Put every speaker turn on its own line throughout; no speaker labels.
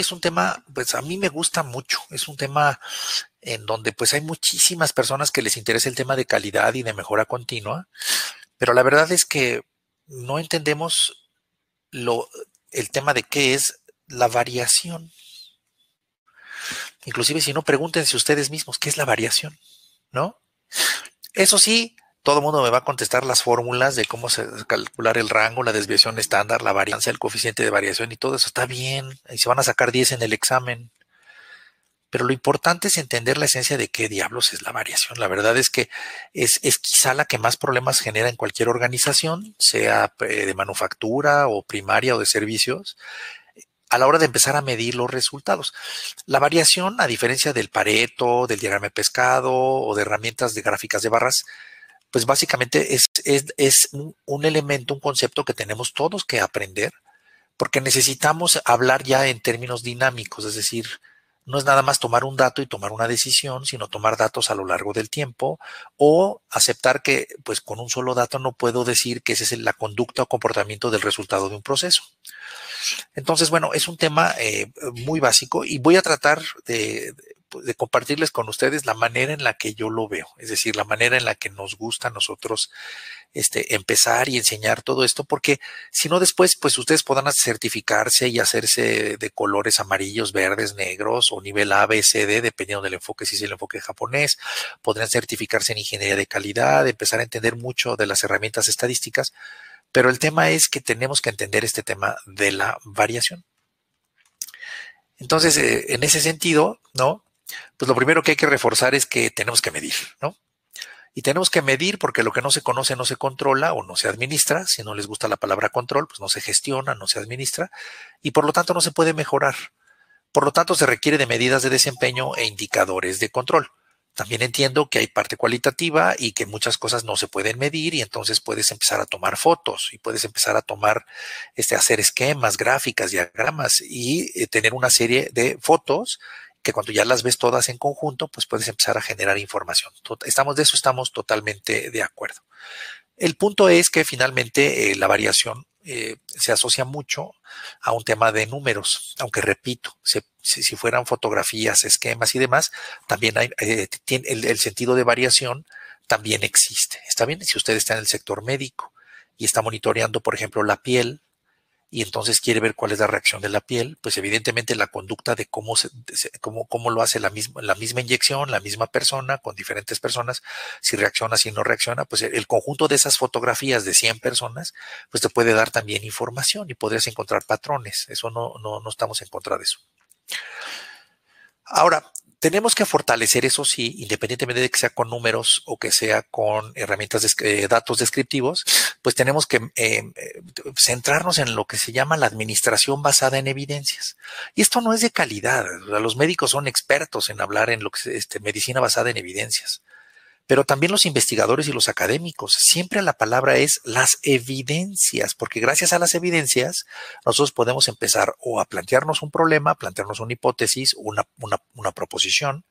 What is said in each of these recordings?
es un tema, pues a mí me gusta mucho, es un tema en donde pues hay muchísimas personas que les interesa el tema de calidad y de mejora continua, pero la verdad es que no entendemos lo, el tema de qué es la variación. Inclusive si no, pregúntense ustedes mismos qué es la variación, ¿no? Eso sí, todo el mundo me va a contestar las fórmulas de cómo se calcular el rango, la desviación estándar, la varianza, el coeficiente de variación y todo eso está bien. Y se van a sacar 10 en el examen. Pero lo importante es entender la esencia de qué diablos es la variación. La verdad es que es, es quizá la que más problemas genera en cualquier organización, sea eh, de manufactura o primaria o de servicios a la hora de empezar a medir los resultados. La variación, a diferencia del Pareto, del diagrama de pescado o de herramientas de gráficas de barras, pues básicamente es, un, elemento, un concepto que tenemos todos que aprender, porque necesitamos hablar ya en términos dinámicos, es decir, no es nada más tomar un dato y tomar una decisión, sino tomar datos a lo largo del tiempo o aceptar que pues con un solo dato no puedo decir que esa es la conducta o comportamiento del resultado de un proceso. Entonces, bueno, es un tema eh, muy básico y voy a tratar de, pues, de compartirles con ustedes la manera en la que yo lo veo, es decir, la manera en la que nos gusta a nosotros este, empezar y enseñar todo esto, porque si no después, pues ustedes podrán certificarse y hacerse de colores amarillos, verdes, negros o nivel A, B, C, D, dependiendo del enfoque, si es el enfoque japonés, podrán certificarse en ingeniería de calidad, empezar a entender mucho de las herramientas estadísticas, pero el tema es que tenemos que entender este tema de la variación. Entonces, eh, en ese sentido, ¿no? Pues lo primero que hay que reforzar es que tenemos que medir, ¿no? Y tenemos que medir porque lo que no se conoce no se controla o no se administra. Si no les gusta la palabra control, pues no se gestiona, no se administra y por lo tanto no se puede mejorar. Por lo tanto, se requiere de medidas de desempeño e indicadores de control. También entiendo que hay parte cualitativa y que muchas cosas no se pueden medir y entonces puedes empezar a tomar fotos y puedes empezar a tomar, este, hacer esquemas, gráficas, diagramas y eh, tener una serie de fotos que cuando ya las ves todas en conjunto, pues puedes empezar a generar información. Estamos de eso, estamos totalmente de acuerdo. El punto es que finalmente eh, la variación eh, se asocia mucho a un tema de números, aunque repito, si, fueran fotografías, esquemas y demás, también hay, eh, tiene el, sentido de variación también existe. Está bien si usted está en el sector médico y está monitoreando, por ejemplo, la piel, y entonces quiere ver cuál es la reacción de la piel, pues evidentemente la conducta de cómo, se, cómo, lo hace la misma, la misma inyección, la misma persona, con diferentes personas, si reacciona, si no reacciona, pues el conjunto de esas fotografías de 100 personas, pues te puede dar también información y podrías encontrar patrones. Eso no, no, no estamos en contra de eso. Ahora, tenemos que fortalecer, eso sí, independientemente de que sea con números o que sea con herramientas, de, eh, datos descriptivos, pues tenemos que em, eh, centrarnos en lo que se llama la administración basada en evidencias. Y esto no es de calidad. Los médicos son expertos en hablar en lo que es este, medicina basada en evidencias pero también los investigadores y los académicos. Siempre la palabra es las evidencias, porque gracias a las evidencias nosotros podemos empezar o a plantearnos un problema, plantearnos una hipótesis, una, una, proposición,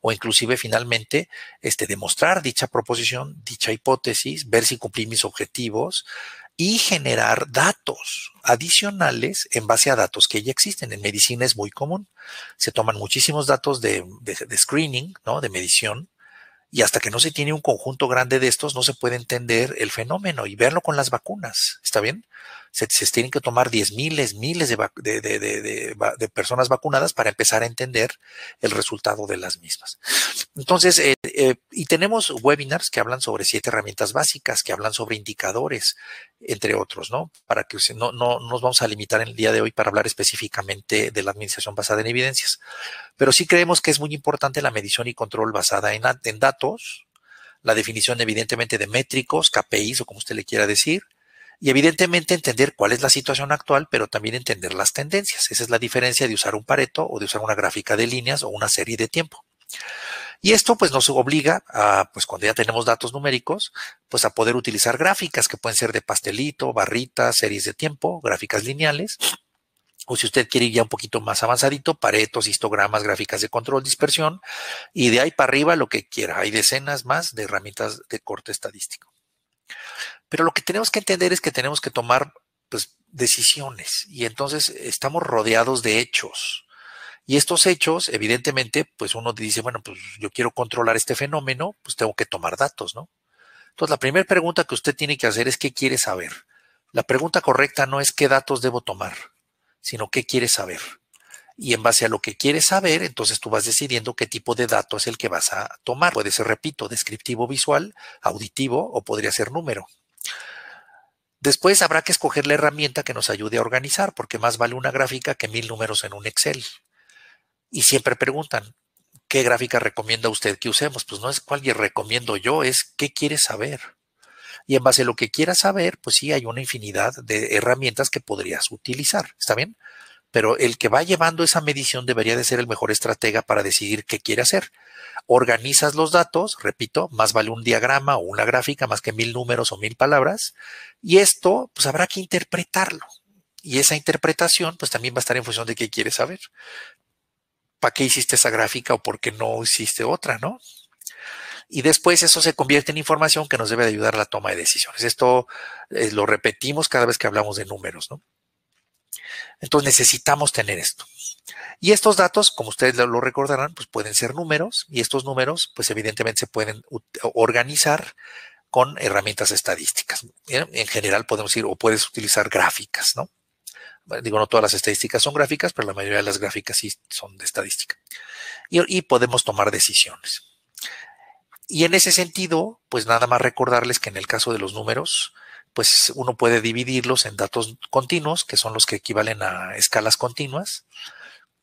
o inclusive finalmente este, demostrar dicha proposición, dicha hipótesis, ver si cumplí mis objetivos, y generar datos adicionales en base a datos que ya existen. En medicina es muy común. Se toman muchísimos datos de, de, de screening, ¿no? de medición, y hasta que no se tiene un conjunto grande de estos, no se puede entender el fenómeno. Y verlo con las vacunas, ¿está bien? Se, tienen que tomar diez miles, miles de, personas vacunadas para empezar a entender el resultado de las mismas. Entonces, eh, eh, y tenemos webinars que hablan sobre siete herramientas básicas, que hablan sobre indicadores, entre otros, ¿no? Para que no, no, nos vamos a limitar en el día de hoy para hablar específicamente de la administración basada en evidencias. Pero sí creemos que es muy importante la medición y control basada en, en datos, la definición evidentemente de métricos, KPIs o como usted le quiera decir, y evidentemente entender cuál es la situación actual, pero también entender las tendencias. Esa es la diferencia de usar un pareto o de usar una gráfica de líneas o una serie de tiempo. Y esto pues nos obliga a, pues cuando ya tenemos datos numéricos, pues a poder utilizar gráficas que pueden ser de pastelito, barritas, series de tiempo, gráficas lineales, o si usted quiere ir ya un poquito más avanzadito, paretos, histogramas, gráficas de control, dispersión, y de ahí para arriba lo que quiera. Hay decenas más de herramientas de corte estadístico. Pero lo que tenemos que entender es que tenemos que tomar pues, decisiones y entonces estamos rodeados de hechos. Y estos hechos, evidentemente, pues uno dice, bueno, pues yo quiero controlar este fenómeno, pues tengo que tomar datos, ¿no? Entonces, la primera pregunta que usted tiene que hacer es qué quiere saber. La pregunta correcta no es qué datos debo tomar, sino qué quiere saber. Y en base a lo que quiere saber, entonces tú vas decidiendo qué tipo de dato es el que vas a tomar. Puede ser, repito, descriptivo visual, auditivo o podría ser número. Después habrá que escoger la herramienta que nos ayude a organizar, porque más vale una gráfica que mil números en un Excel. Y siempre preguntan, ¿qué gráfica recomienda usted que usemos? Pues no es cuál recomiendo yo, es qué quiere saber. Y en base a lo que quieras saber, pues sí, hay una infinidad de herramientas que podrías utilizar. ¿Está bien? pero el que va llevando esa medición debería de ser el mejor estratega para decidir qué quiere hacer. Organizas los datos, repito, más vale un diagrama o una gráfica más que mil números o mil palabras, y esto pues habrá que interpretarlo. Y esa interpretación pues también va a estar en función de qué quieres saber. ¿Para qué hiciste esa gráfica o por qué no hiciste otra, no? y después eso se convierte en información que nos debe de ayudar a la toma de decisiones. Esto eh, lo repetimos cada vez que hablamos de números, ¿no? Entonces necesitamos tener esto. Y estos datos, como ustedes lo recordarán, pues pueden ser números y estos números, pues evidentemente se pueden organizar con herramientas estadísticas. En general podemos ir o puedes utilizar gráficas, ¿no? Digo, no todas las estadísticas son gráficas, pero la mayoría de las gráficas sí son de estadística. Y, y podemos tomar decisiones. Y en ese sentido, pues nada más recordarles que en el caso de los números, pues uno puede dividirlos en datos continuos, que son los que equivalen a escalas continuas,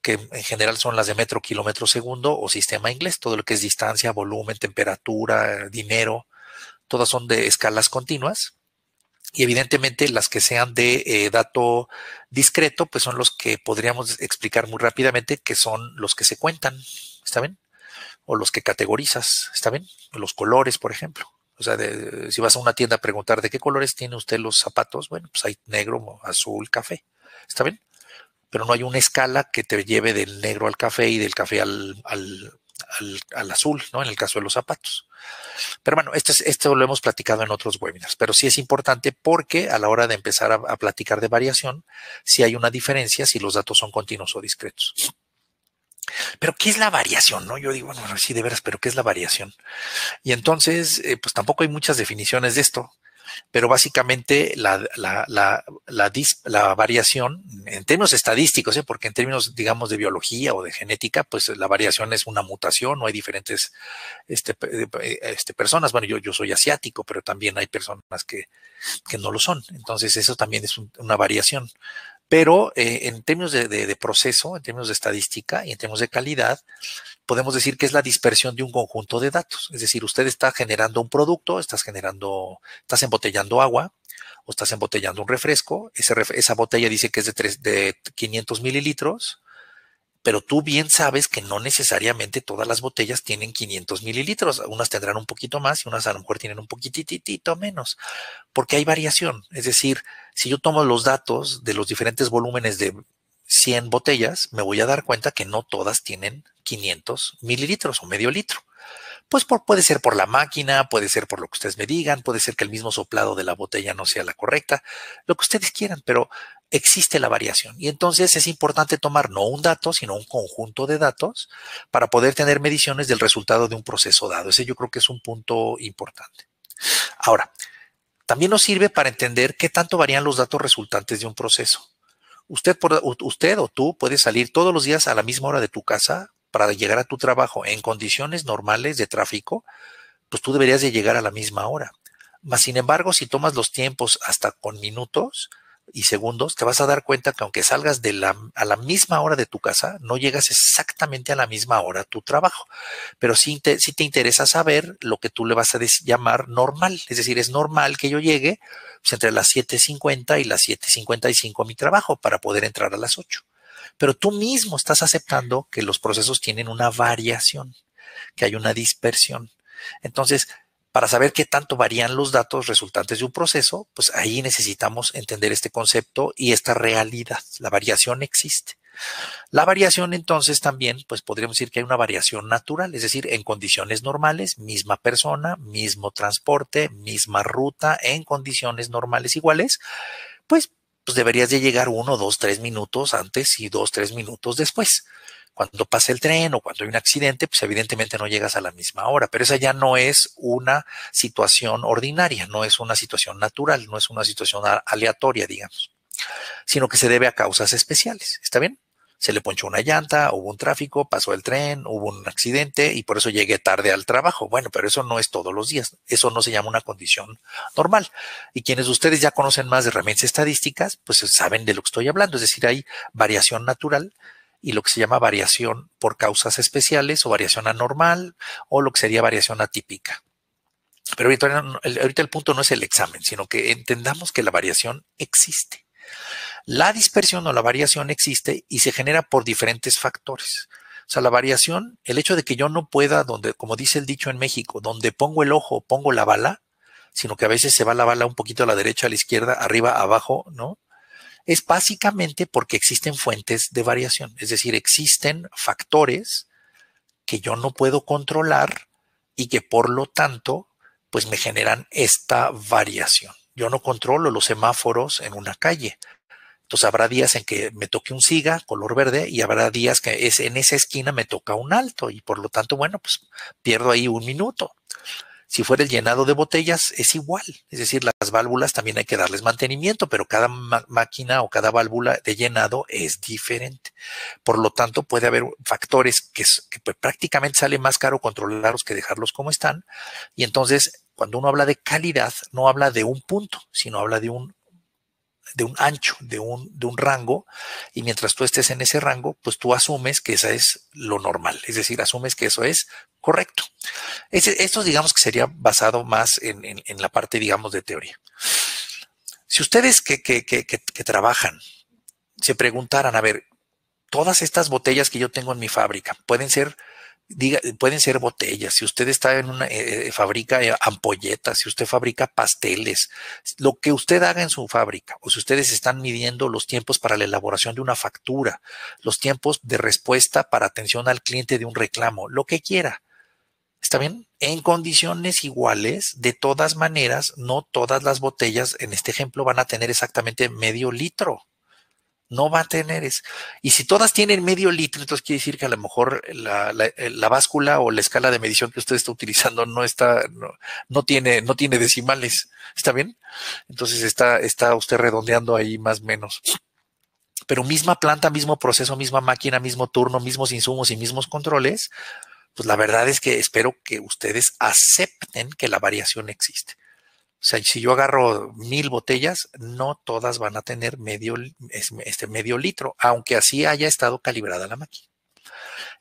que en general son las de metro, kilómetro segundo o sistema inglés, todo lo que es distancia, volumen, temperatura, dinero, todas son de escalas continuas. Y evidentemente las que sean de eh, dato discreto, pues son los que podríamos explicar muy rápidamente que son los que se cuentan, ¿está bien? O los que categorizas, ¿está bien? Los colores, por ejemplo. O sea, si vas a una tienda a preguntar de qué colores tiene usted los zapatos, bueno, pues hay negro, azul, café. ¿Está bien? Pero no hay una escala que te lleve del negro al café y del café al, al, al, azul, ¿no? En el caso de los zapatos. Pero bueno, esto, es, esto lo hemos platicado en otros webinars, pero sí es importante porque a la hora de empezar a, platicar de variación, si hay una diferencia si los datos son continuos o discretos. Pero ¿qué es la variación? No, yo digo, bueno, sí, de veras, pero ¿qué es la variación? Y entonces, eh, pues tampoco hay muchas definiciones de esto, pero básicamente la, variación, en términos estadísticos, ¿eh? porque en términos, digamos, de biología o de genética, pues la variación es una mutación, no hay diferentes este, eh, este personas. Bueno, yo, soy asiático, pero también hay personas que, no lo son. Entonces, eso también es una variación pero eh, en términos de, proceso, en términos de estadística y en términos de calidad, podemos decir que es la dispersión de un conjunto de datos. Es decir, usted está generando un producto, estás generando, estás embotellando agua o estás embotellando un refresco, esa botella dice que es de, de 500 mililitros, pero tú bien sabes que no necesariamente todas las botellas tienen 500 mililitros, unas tendrán un poquito más y unas a lo mejor tienen un poquititito menos, porque hay variación. Es decir, si yo tomo los datos de los diferentes volúmenes de 100 botellas, me voy a dar cuenta que no todas tienen 500 mililitros o medio litro. Pues puede ser por la máquina, puede ser por lo que ustedes me digan, puede ser que el mismo soplado de la botella no sea la correcta, lo que ustedes quieran, pero existe la variación. Y entonces es importante tomar no un dato, sino un conjunto de datos para poder tener mediciones del resultado de un proceso dado. Ese yo creo que es un punto importante. Ahora, también nos sirve para entender qué tanto varían los datos resultantes de un proceso. Usted, usted o tú puedes salir todos los días a la misma hora de tu casa para llegar a tu trabajo en condiciones normales de tráfico, pues tú deberías de llegar a la misma hora. Mas, sin embargo, si tomas los tiempos hasta con minutos, y segundos, te vas a dar cuenta que aunque salgas de la, a la misma hora de tu casa, no llegas exactamente a la misma hora a tu trabajo. Pero sí te, te interesa saber lo que tú le vas a llamar normal. Es decir, es normal que yo llegue pues, entre las 7.50 y las 7.55 a mi trabajo para poder entrar a las 8. Pero tú mismo estás aceptando que los procesos tienen una variación, que hay una dispersión. Entonces, para saber qué tanto varían los datos resultantes de un proceso, pues ahí necesitamos entender este concepto y esta realidad. La variación existe. La variación entonces también, pues podríamos decir que hay una variación natural, es decir, en condiciones normales, misma persona, mismo transporte, misma ruta, en condiciones normales iguales, pues, pues deberías de llegar uno, dos, tres minutos antes y dos, tres minutos después. Cuando pasa el tren o cuando hay un accidente, pues evidentemente no llegas a la misma hora, pero esa ya no es una situación ordinaria, no es una situación natural, no es una situación aleatoria, digamos, sino que se debe a causas especiales. ¿Está bien? Se le ponchó una llanta, hubo un tráfico, pasó el tren, hubo un accidente y por eso llegué tarde al trabajo. Bueno, pero eso no es todos los días. Eso no se llama una condición normal. Y quienes ustedes ya conocen más de herramientas estadísticas, pues saben de lo que estoy hablando. Es decir, hay variación natural y lo que se llama variación por causas especiales o variación anormal o lo que sería variación atípica. Pero ahorita, el punto no es el examen, sino que entendamos que la variación existe. La dispersión o la variación existe y se genera por diferentes factores. O sea, la variación, el hecho de que yo no pueda, donde, como dice el dicho en México, donde pongo el ojo, pongo la bala, sino que a veces se va la bala un poquito a la derecha, a la izquierda, arriba, abajo, ¿no? es básicamente porque existen fuentes de variación, es decir, existen factores que yo no puedo controlar y que por lo tanto pues me generan esta variación. Yo no controlo los semáforos en una calle. Entonces habrá días en que me toque un siga color verde y habrá días que es, en esa esquina me toca un alto y por lo tanto, bueno, pues pierdo ahí un minuto. Si fuera el llenado de botellas, es igual. Es decir, las válvulas también hay que darles mantenimiento, pero cada máquina o cada válvula de llenado es diferente. Por lo tanto, puede haber factores que, pues, prácticamente sale más caro controlarlos que dejarlos como están. Y entonces, cuando uno habla de calidad, no habla de un punto, sino habla de un de un ancho, de un, de un rango, y mientras tú estés en ese rango, pues tú asumes que esa es lo normal, es decir, asumes que eso es correcto. esto digamos que sería basado más en, la parte, digamos, de teoría. Si ustedes que, que trabajan se preguntaran, a ver, todas estas botellas que yo tengo en mi fábrica pueden ser pueden ser botellas, si usted está en una, fábrica eh, eh, fabrica eh, ampolletas, si usted fabrica pasteles, lo que usted haga en su fábrica, o si ustedes están midiendo los tiempos para la elaboración de una factura, los tiempos de respuesta para atención al cliente de un reclamo, lo que quiera. ¿Está bien? En condiciones iguales, de todas maneras, no todas las botellas, en este ejemplo, van a tener exactamente medio litro. No va a tener eso. Y si todas tienen medio litro, entonces quiere decir que a lo mejor la, eh, la, báscula o la escala de medición que usted está utilizando no está, no, no tiene, no tiene decimales. ¿Está bien? Entonces está, está usted redondeando ahí más o menos. Pero misma planta, mismo proceso, misma máquina, mismo turno, mismos insumos y mismos controles, pues la verdad es que espero que ustedes acepten que la variación existe. O sea, si yo agarro mil botellas, no todas van a tener medio, este medio litro, aunque así haya estado calibrada la máquina.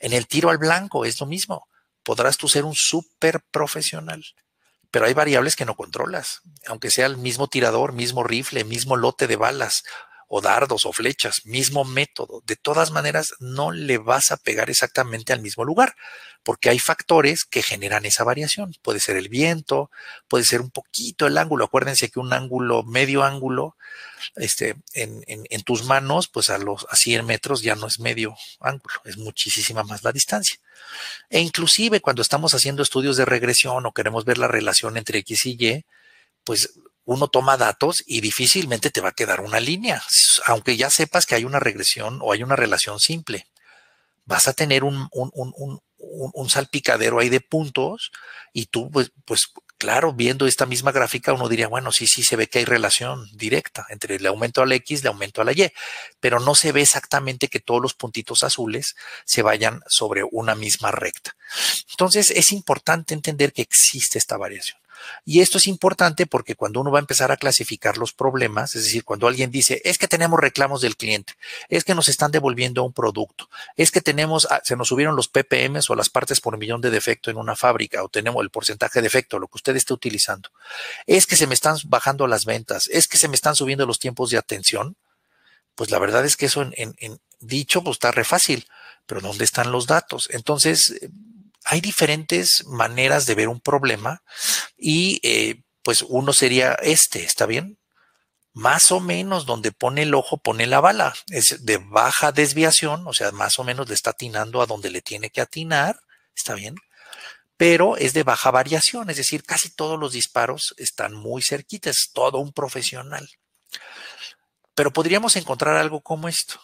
En el tiro al blanco es lo mismo. Podrás tú ser un súper profesional, pero hay variables que no controlas, aunque sea el mismo tirador, mismo rifle, mismo lote de balas, o dardos o flechas, mismo método. De todas maneras, no le vas a pegar exactamente al mismo lugar, porque hay factores que generan esa variación. Puede ser el viento, puede ser un poquito el ángulo. Acuérdense que un ángulo, medio ángulo, este, en, tus manos, pues a los a 100 metros ya no es medio ángulo, es muchísima más la distancia. E inclusive cuando estamos haciendo estudios de regresión o queremos ver la relación entre X y Y, pues uno toma datos y difícilmente te va a quedar una línea, aunque ya sepas que hay una regresión o hay una relación simple. Vas a tener un, un, un, un salpicadero ahí de puntos y tú, pues, pues, claro, viendo esta misma gráfica, uno diría, bueno, sí, sí, se ve que hay relación directa entre el aumento al X, el aumento a la Y, pero no se ve exactamente que todos los puntitos azules se vayan sobre una misma recta. Entonces, es importante entender que existe esta variación. Y esto es importante porque cuando uno va a empezar a clasificar los problemas, es decir, cuando alguien dice, es que tenemos reclamos del cliente, es que nos están devolviendo un producto, es que tenemos, ah, se nos subieron los PPM o las partes por millón de defecto en una fábrica, o tenemos el porcentaje de defecto, lo que usted esté utilizando, es que se me están bajando las ventas, es que se me están subiendo los tiempos de atención, pues la verdad es que eso en, dicho pues está re fácil, pero ¿dónde están los datos? Entonces, eh, hay diferentes maneras de ver un problema y eh, pues uno sería este, ¿está bien? Más o menos donde pone el ojo, pone la bala. Es de baja desviación, o sea, más o menos le está atinando a donde le tiene que atinar, ¿está bien? Pero es de baja variación, es decir, casi todos los disparos están muy cerquitas, todo un profesional. Pero podríamos encontrar algo como esto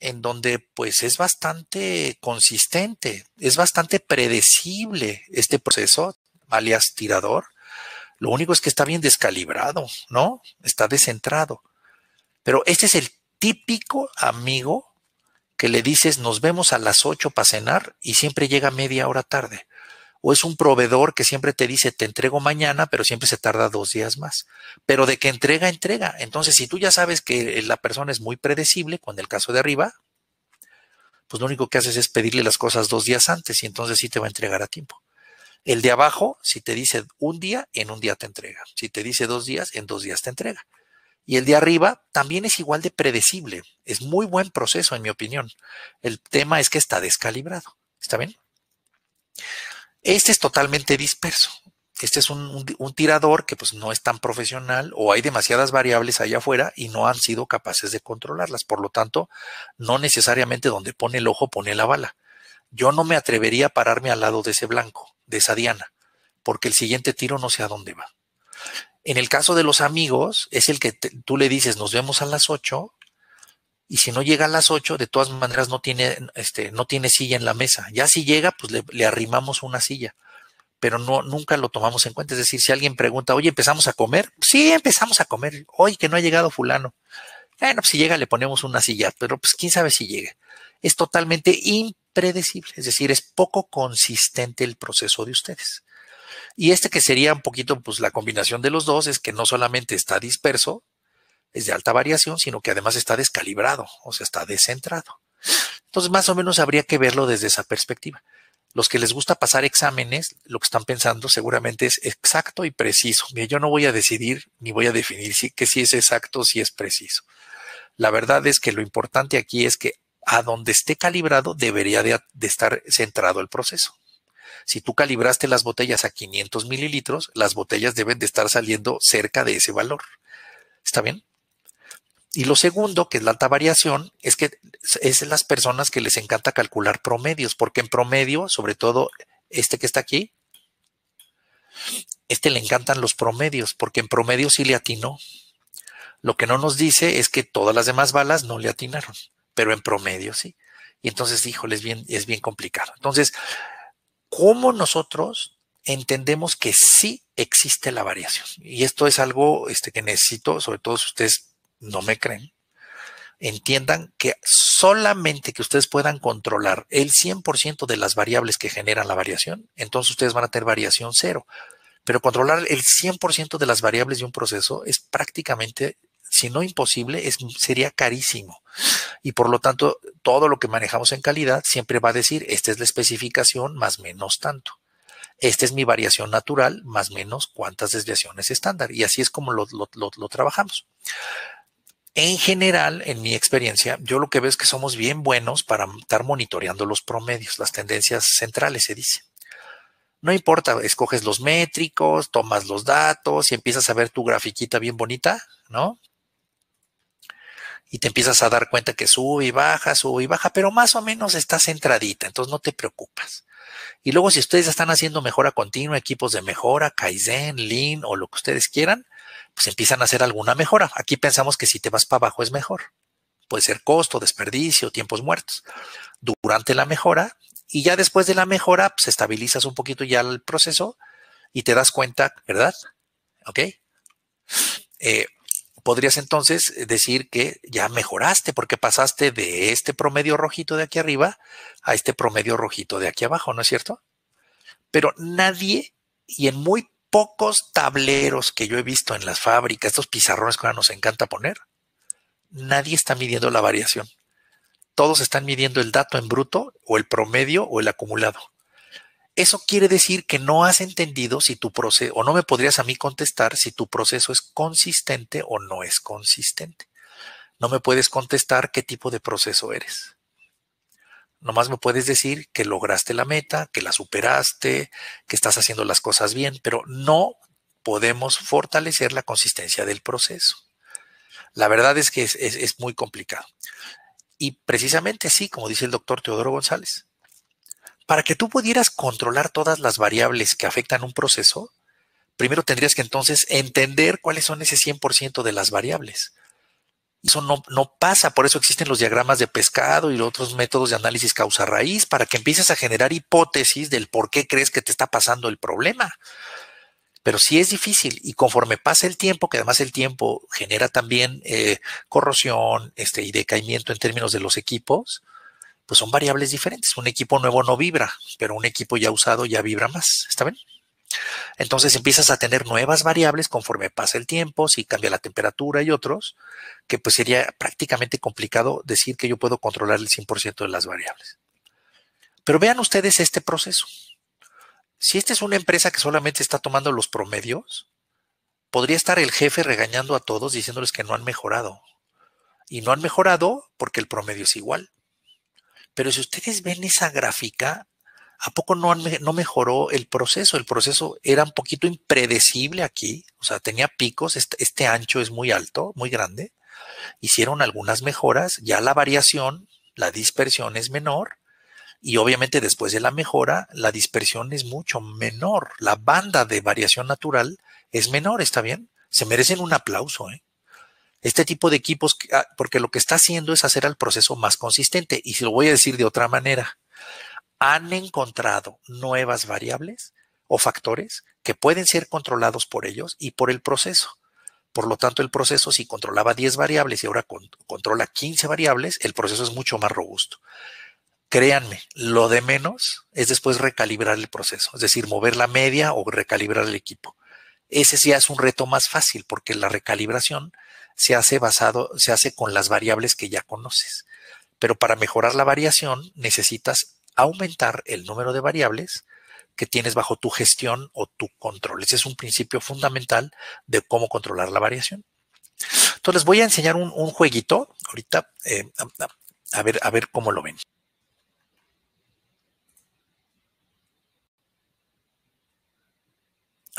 en donde pues es bastante consistente, es bastante predecible este proceso, alias tirador. Lo único es que está bien descalibrado, ¿no? Está descentrado. Pero este es el típico amigo que le dices nos vemos a las 8 para cenar y siempre llega media hora tarde o es un proveedor que siempre te dice te entrego mañana, pero siempre se tarda dos días más. Pero de que entrega, entrega. Entonces, si tú ya sabes que eh, la persona es muy predecible, con el caso de arriba, pues lo único que haces es pedirle las cosas dos días antes y entonces sí te va a entregar a tiempo. El de abajo, si te dice un día, en un día te entrega. Si te dice dos días, en dos días te entrega. Y el de arriba también es igual de predecible. Es muy buen proceso, en mi opinión. El tema es que está descalibrado. ¿Está bien? Este es totalmente disperso. Este es un, tirador que pues no es tan profesional o hay demasiadas variables allá afuera y no han sido capaces de controlarlas. Por lo tanto, no necesariamente donde pone el ojo pone la bala. Yo no me atrevería a pararme al lado de ese blanco, de esa diana, porque el siguiente tiro no sé a dónde va. En el caso de los amigos, es el que tú le dices, nos vemos a las 8 y si no llega a las 8, de todas maneras no tiene, este, no tiene silla en la mesa. Ya si llega, pues le, arrimamos una silla, pero no, nunca lo tomamos en cuenta. Es decir, si alguien pregunta, oye, ¿empezamos a comer? Sí, empezamos a comer. Hoy que no ha llegado fulano. Bueno, pues si llega le ponemos una silla, pero pues quién sabe si llega. Es totalmente impredecible, es decir, es poco consistente el proceso de ustedes. Y este que sería un poquito, pues la combinación de los dos es que no solamente está disperso, es de alta variación, sino que además está descalibrado, o sea, está descentrado. Entonces, más o menos habría que verlo desde esa perspectiva. Los que les gusta pasar exámenes, lo que están pensando seguramente es exacto y preciso. yo no voy a decidir ni voy a definir si, que si es exacto, si es preciso. La verdad es que lo importante aquí es que a donde esté calibrado debería de estar centrado el proceso. Si tú calibraste las botellas a 500 mililitros, las botellas deben de estar saliendo cerca de ese valor. ¿Está bien? Y lo segundo, que es la alta variación, es que es las personas que les encanta calcular promedios, porque en promedio, sobre todo este que está aquí, este le encantan los promedios, porque en promedio sí le atinó. Lo que no nos dice es que todas las demás balas no le atinaron, pero en promedio sí. Y entonces, híjole, es bien, es bien complicado. Entonces, ¿cómo nosotros entendemos que sí existe la variación? Y esto es algo este, que necesito, sobre todo si ustedes no me creen, entiendan que solamente que ustedes puedan controlar el 100% de las variables que generan la variación, entonces ustedes van a tener variación cero. Pero controlar el 100% de las variables de un proceso es prácticamente, si no imposible, es, sería carísimo. Y por lo tanto, todo lo que manejamos en calidad siempre va a decir, esta es la especificación más menos tanto. Esta es mi variación natural, más menos cuántas desviaciones estándar. Y así es como lo trabajamos. En general, en mi experiencia, yo lo que veo es que somos bien buenos para estar monitoreando los promedios, las tendencias centrales, se dice. No importa, escoges los métricos, tomas los datos y empiezas a ver tu grafiquita bien bonita, ¿no? Y te empiezas a dar cuenta que sube y baja, sube y baja, pero más o menos está centradita, entonces no te preocupas. Y luego si ustedes están haciendo mejora continua, equipos de mejora, Kaizen, Lean o lo que ustedes quieran, pues empiezan a hacer alguna mejora. Aquí pensamos que si te vas para abajo es mejor. Puede ser costo, desperdicio, tiempos muertos. Durante la mejora y ya después de la mejora, pues estabilizas un poquito ya el proceso y te das cuenta, ¿verdad? ¿Ok? Eh, podrías entonces decir que ya mejoraste porque pasaste de este promedio rojito de aquí arriba a este promedio rojito de aquí abajo, ¿no es cierto? Pero nadie y en muy pocos tableros que yo he visto en las fábricas, estos pizarrones que ahora nos encanta poner, nadie está midiendo la variación. Todos están midiendo el dato en bruto o el promedio o el acumulado. Eso quiere decir que no has entendido si tu proceso, o no me podrías a mí contestar si tu proceso es consistente o no es consistente. No me puedes contestar qué tipo de proceso eres. Nomás me puedes decir que lograste la meta, que la superaste, que estás haciendo las cosas bien, pero no podemos fortalecer la consistencia del proceso. La verdad es que es, muy complicado. Y precisamente así, como dice el doctor Teodoro González, para que tú pudieras controlar todas las variables que afectan un proceso, primero tendrías que entonces entender cuáles son ese 100% de las variables. Eso no, pasa, por eso existen los diagramas de pescado y otros métodos de análisis causa-raíz, para que empieces a generar hipótesis del por qué crees que te está pasando el problema. Pero sí es difícil y conforme pasa el tiempo, que además el tiempo genera también eh, corrosión este, y decaimiento en términos de los equipos, pues son variables diferentes. Un equipo nuevo no vibra, pero un equipo ya usado ya vibra más. ¿Está bien? Entonces empiezas a tener nuevas variables conforme pasa el tiempo, si cambia la temperatura y otros, que pues sería prácticamente complicado decir que yo puedo controlar el 100% de las variables. Pero vean ustedes este proceso. Si esta es una empresa que solamente está tomando los promedios, podría estar el jefe regañando a todos diciéndoles que no han mejorado. Y no han mejorado porque el promedio es igual. Pero si ustedes ven esa gráfica, ¿a poco no, no mejoró el proceso? El proceso era un poquito impredecible aquí, o sea, tenía picos, este, ancho es muy alto, muy grande. Hicieron algunas mejoras, ya la variación, la dispersión es menor, y obviamente después de la mejora, la dispersión es mucho menor, la banda de variación natural es menor, ¿está bien? Se merecen un aplauso, ¿eh? Este tipo de equipos, ah, porque lo que está haciendo es hacer al proceso más consistente, y se lo voy a decir de otra manera han encontrado nuevas variables o factores que pueden ser controlados por ellos y por el proceso. Por lo tanto, el proceso, si controlaba 10 variables y ahora controla 15 variables, el proceso es mucho más robusto. Créanme, lo de menos es después recalibrar el proceso, es decir, mover la media o recalibrar el equipo. Ese sí es un reto más fácil porque la recalibración se hace basado, se hace con las variables que ya conoces. Pero para mejorar la variación necesitas aumentar el número de variables que tienes bajo tu gestión o tu control. Ese es un principio fundamental de cómo controlar la variación. Entonces les voy a enseñar un, jueguito ahorita, eh, a, ver, a ver cómo lo ven.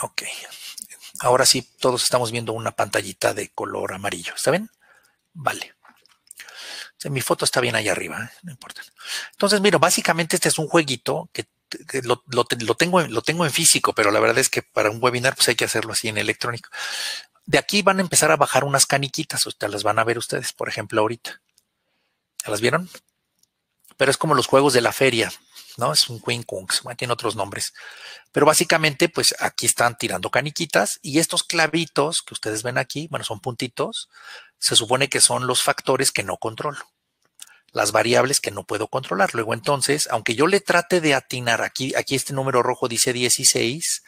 Ok, ahora sí todos estamos viendo una pantallita de color amarillo, ¿está bien? Vale mi foto está bien ahí arriba, ¿eh? no importa. Entonces, mira, básicamente este es un jueguito que, lo, tengo, lo tengo en físico, pero la verdad es que para un webinar pues hay que hacerlo así en electrónico. De aquí van a empezar a bajar unas caniquitas, Ustedes las van a ver ustedes, por ejemplo, ahorita. ¿Ya las vieron? Pero es como los juegos de la feria, ¿no? Es un Queen tiene otros nombres. Pero básicamente, pues aquí están tirando caniquitas y estos clavitos que ustedes ven aquí, bueno, son puntitos, se supone que son los factores que no controlo, las variables que no puedo controlar. Luego entonces, aunque yo le trate de atinar, aquí, aquí este número rojo dice 16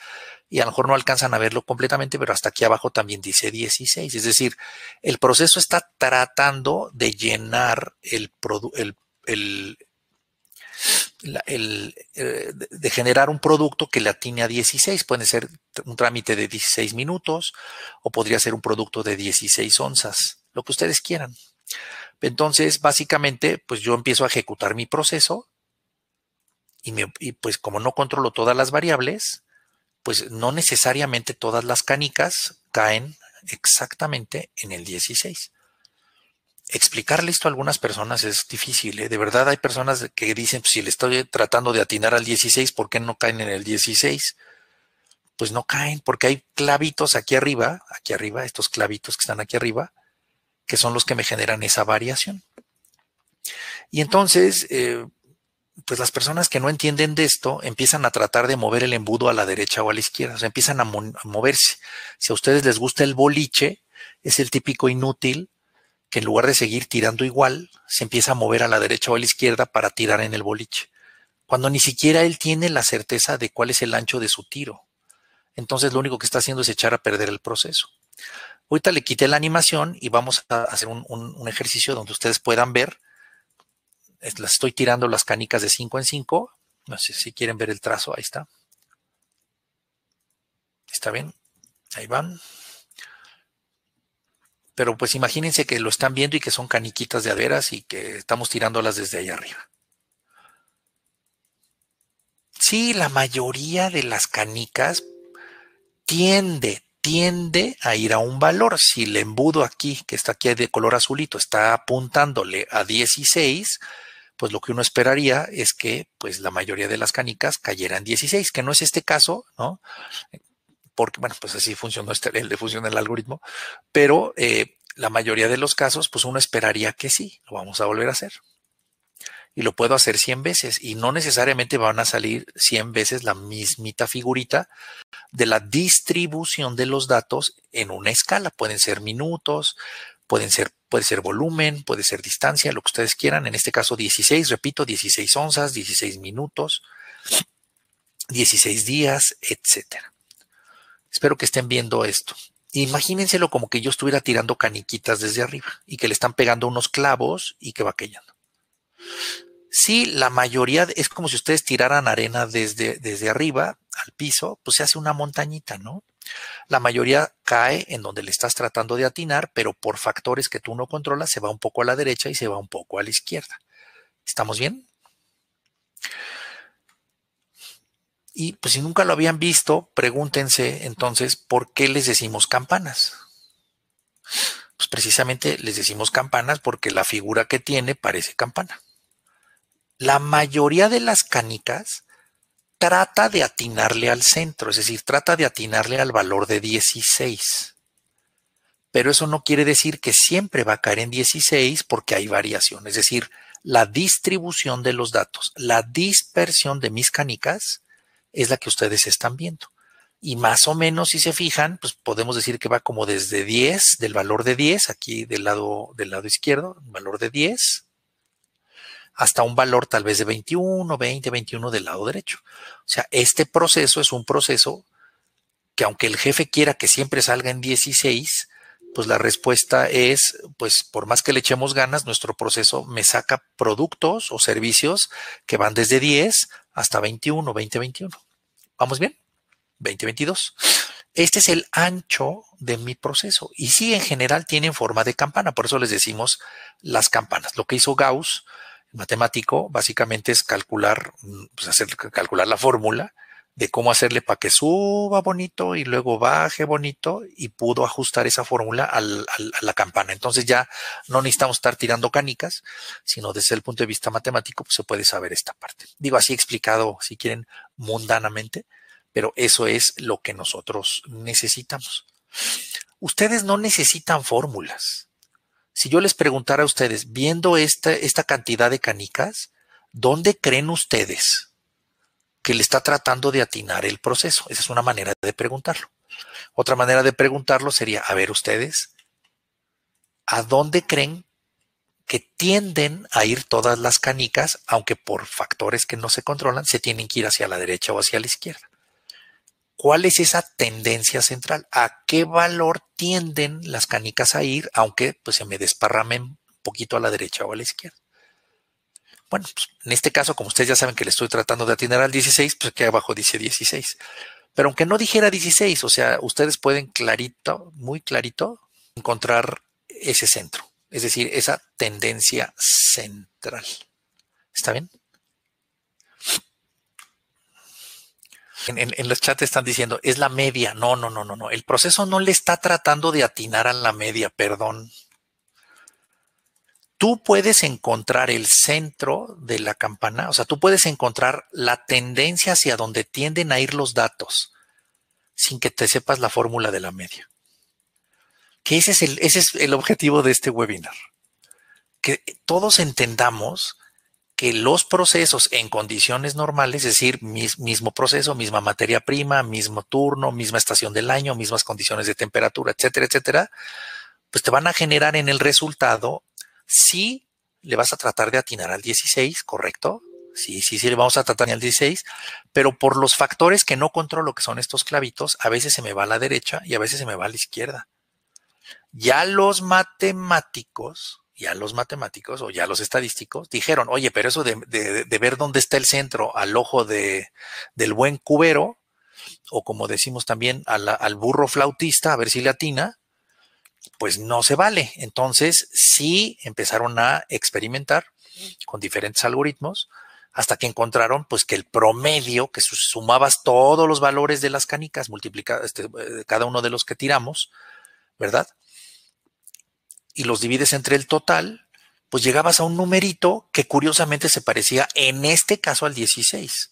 y a lo mejor no alcanzan a verlo completamente, pero hasta aquí abajo también dice 16. Es decir, el proceso está tratando de llenar el, el, el, el eh, de generar un producto que le atine a 16. Puede ser un trámite de 16 minutos o podría ser un producto de 16 onzas lo que ustedes quieran. Entonces, básicamente, pues yo empiezo a ejecutar mi proceso y, pues como no controlo todas las variables, pues no necesariamente todas las canicas caen exactamente en el 16. Explicarle esto a algunas personas es difícil. ¿eh? De verdad hay personas que dicen, pues, si le estoy tratando de atinar al 16, ¿por qué no caen en el 16? Pues no caen porque hay clavitos aquí arriba, aquí arriba, estos clavitos que están aquí arriba, que son los que me generan esa variación. Y entonces, eh, pues las personas que no entienden de esto empiezan a tratar de mover el embudo a la derecha o a la izquierda, o sea, empiezan a, a moverse. Si a ustedes les gusta el boliche, es el típico inútil que en lugar de seguir tirando igual, se empieza a mover a la derecha o a la izquierda para tirar en el boliche, cuando ni siquiera él tiene la certeza de cuál es el ancho de su tiro. Entonces lo único que está haciendo es echar a perder el proceso. Ahorita le quité la animación y vamos a hacer un, ejercicio donde ustedes puedan ver. estoy tirando las canicas de 5 en 5. No sé si quieren ver el trazo, ahí está. ¿Está bien? Ahí van. Pero pues imagínense que lo están viendo y que son caniquitas de aderas y que estamos tirándolas desde ahí arriba. Sí, la mayoría de las canicas tiende, tiende a ir a un valor. Si el embudo aquí, que está aquí de color azulito, está apuntándole a 16, pues lo que uno esperaría es que pues la mayoría de las canicas cayeran 16, que no es este caso, ¿no? Porque, bueno, pues así funcionó este, el, funciona el algoritmo, pero eh, la mayoría de los casos, pues uno esperaría que sí, lo vamos a volver a hacer y lo puedo hacer 100 veces y no necesariamente van a salir 100 veces la mismita figurita de la distribución de los datos en una escala. Pueden ser minutos, pueden ser, puede ser volumen, puede ser distancia, lo que ustedes quieran. En este caso 16, repito, 16 onzas, 16 minutos, 16 días, etcétera. Espero que estén viendo esto. Imagínenselo como que yo estuviera tirando caniquitas desde arriba y que le están pegando unos clavos y que va cayendo si la mayoría es como si ustedes tiraran arena desde, desde arriba al piso, pues se hace una montañita, ¿no? La mayoría cae en donde le estás tratando de atinar, pero por factores que tú no controlas, se va un poco a la derecha y se va un poco a la izquierda. ¿Estamos bien? Y pues si nunca lo habían visto, pregúntense entonces por qué les decimos campanas. Pues precisamente les decimos campanas porque la figura que tiene parece campana la mayoría de las canicas trata de atinarle al centro, es decir, trata de atinarle al valor de 16. Pero eso no quiere decir que siempre va a caer en 16 porque hay variación, es decir, la distribución de los datos, la dispersión de mis canicas es la que ustedes están viendo. Y más o menos, si se fijan, pues podemos decir que va como desde 10, del valor de 10, aquí del lado, del lado izquierdo, valor de 10, hasta un valor tal vez de 21, 20, 21 del lado derecho. O sea, este proceso es un proceso que aunque el jefe quiera que siempre salga en 16, pues la respuesta es, pues por más que le echemos ganas, nuestro proceso me saca productos o servicios que van desde 10 hasta 21, 20, 21. ¿Vamos bien? 22. Este es el ancho de mi proceso. Y sí, en general tienen forma de campana, por eso les decimos las campanas. Lo que hizo Gauss matemático básicamente es calcular, pues hacer, calcular la fórmula de cómo hacerle para que suba bonito y luego baje bonito y pudo ajustar esa fórmula a la campana. Entonces ya no necesitamos estar tirando canicas, sino desde el punto de vista matemático pues, se puede saber esta parte. Digo así explicado, si quieren, mundanamente, pero eso es lo que nosotros necesitamos. Ustedes no necesitan fórmulas si yo les preguntara a ustedes, viendo esta, esta cantidad de canicas, ¿dónde creen ustedes que le está tratando de atinar el proceso? Esa es una manera de preguntarlo. Otra manera de preguntarlo sería, a ver ustedes, ¿a dónde creen que tienden a ir todas las canicas, aunque por factores que no se controlan, se tienen que ir hacia la derecha o hacia la izquierda? ¿Cuál es esa tendencia central? ¿A qué valor tienden las canicas a ir, aunque pues, se me desparramen un poquito a la derecha o a la izquierda? Bueno, pues, en este caso, como ustedes ya saben que le estoy tratando de atinar al 16, pues aquí abajo dice 16. Pero aunque no dijera 16, o sea, ustedes pueden clarito, muy clarito, encontrar ese centro, es decir, esa tendencia central. ¿Está bien? En, los chats están diciendo, es la media. No, no, no, no, no. El proceso no le está tratando de atinar a la media, perdón. Tú puedes encontrar el centro de la campana, o sea, tú puedes encontrar la tendencia hacia donde tienden a ir los datos sin que te sepas la fórmula de la media. Que ese es el, ese es el objetivo de este webinar. Que todos entendamos que los procesos en condiciones normales, es decir, mismo proceso, misma materia prima, mismo turno, misma estación del año, mismas condiciones de temperatura, etcétera, etcétera, pues te van a generar en el resultado si le vas a tratar de atinar al 16, ¿correcto? Sí, sí, sí, le vamos a tratar al 16, pero por los factores que no controlo, que son estos clavitos, a veces se me va a la derecha y a veces se me va a la izquierda. Ya los matemáticos ya los matemáticos o ya los estadísticos dijeron, oye, pero eso de, ver dónde está el centro al ojo del buen cubero, o como decimos también al burro flautista, a ver si le atina, pues no se vale. Entonces sí empezaron a experimentar con diferentes algoritmos hasta que encontraron pues que el promedio, que sumabas todos los valores de las canicas, multiplicadas, este, eh, cada uno de los que tiramos, ¿verdad? y los divides entre el total, pues llegabas a un numerito que curiosamente se parecía en este caso al 16.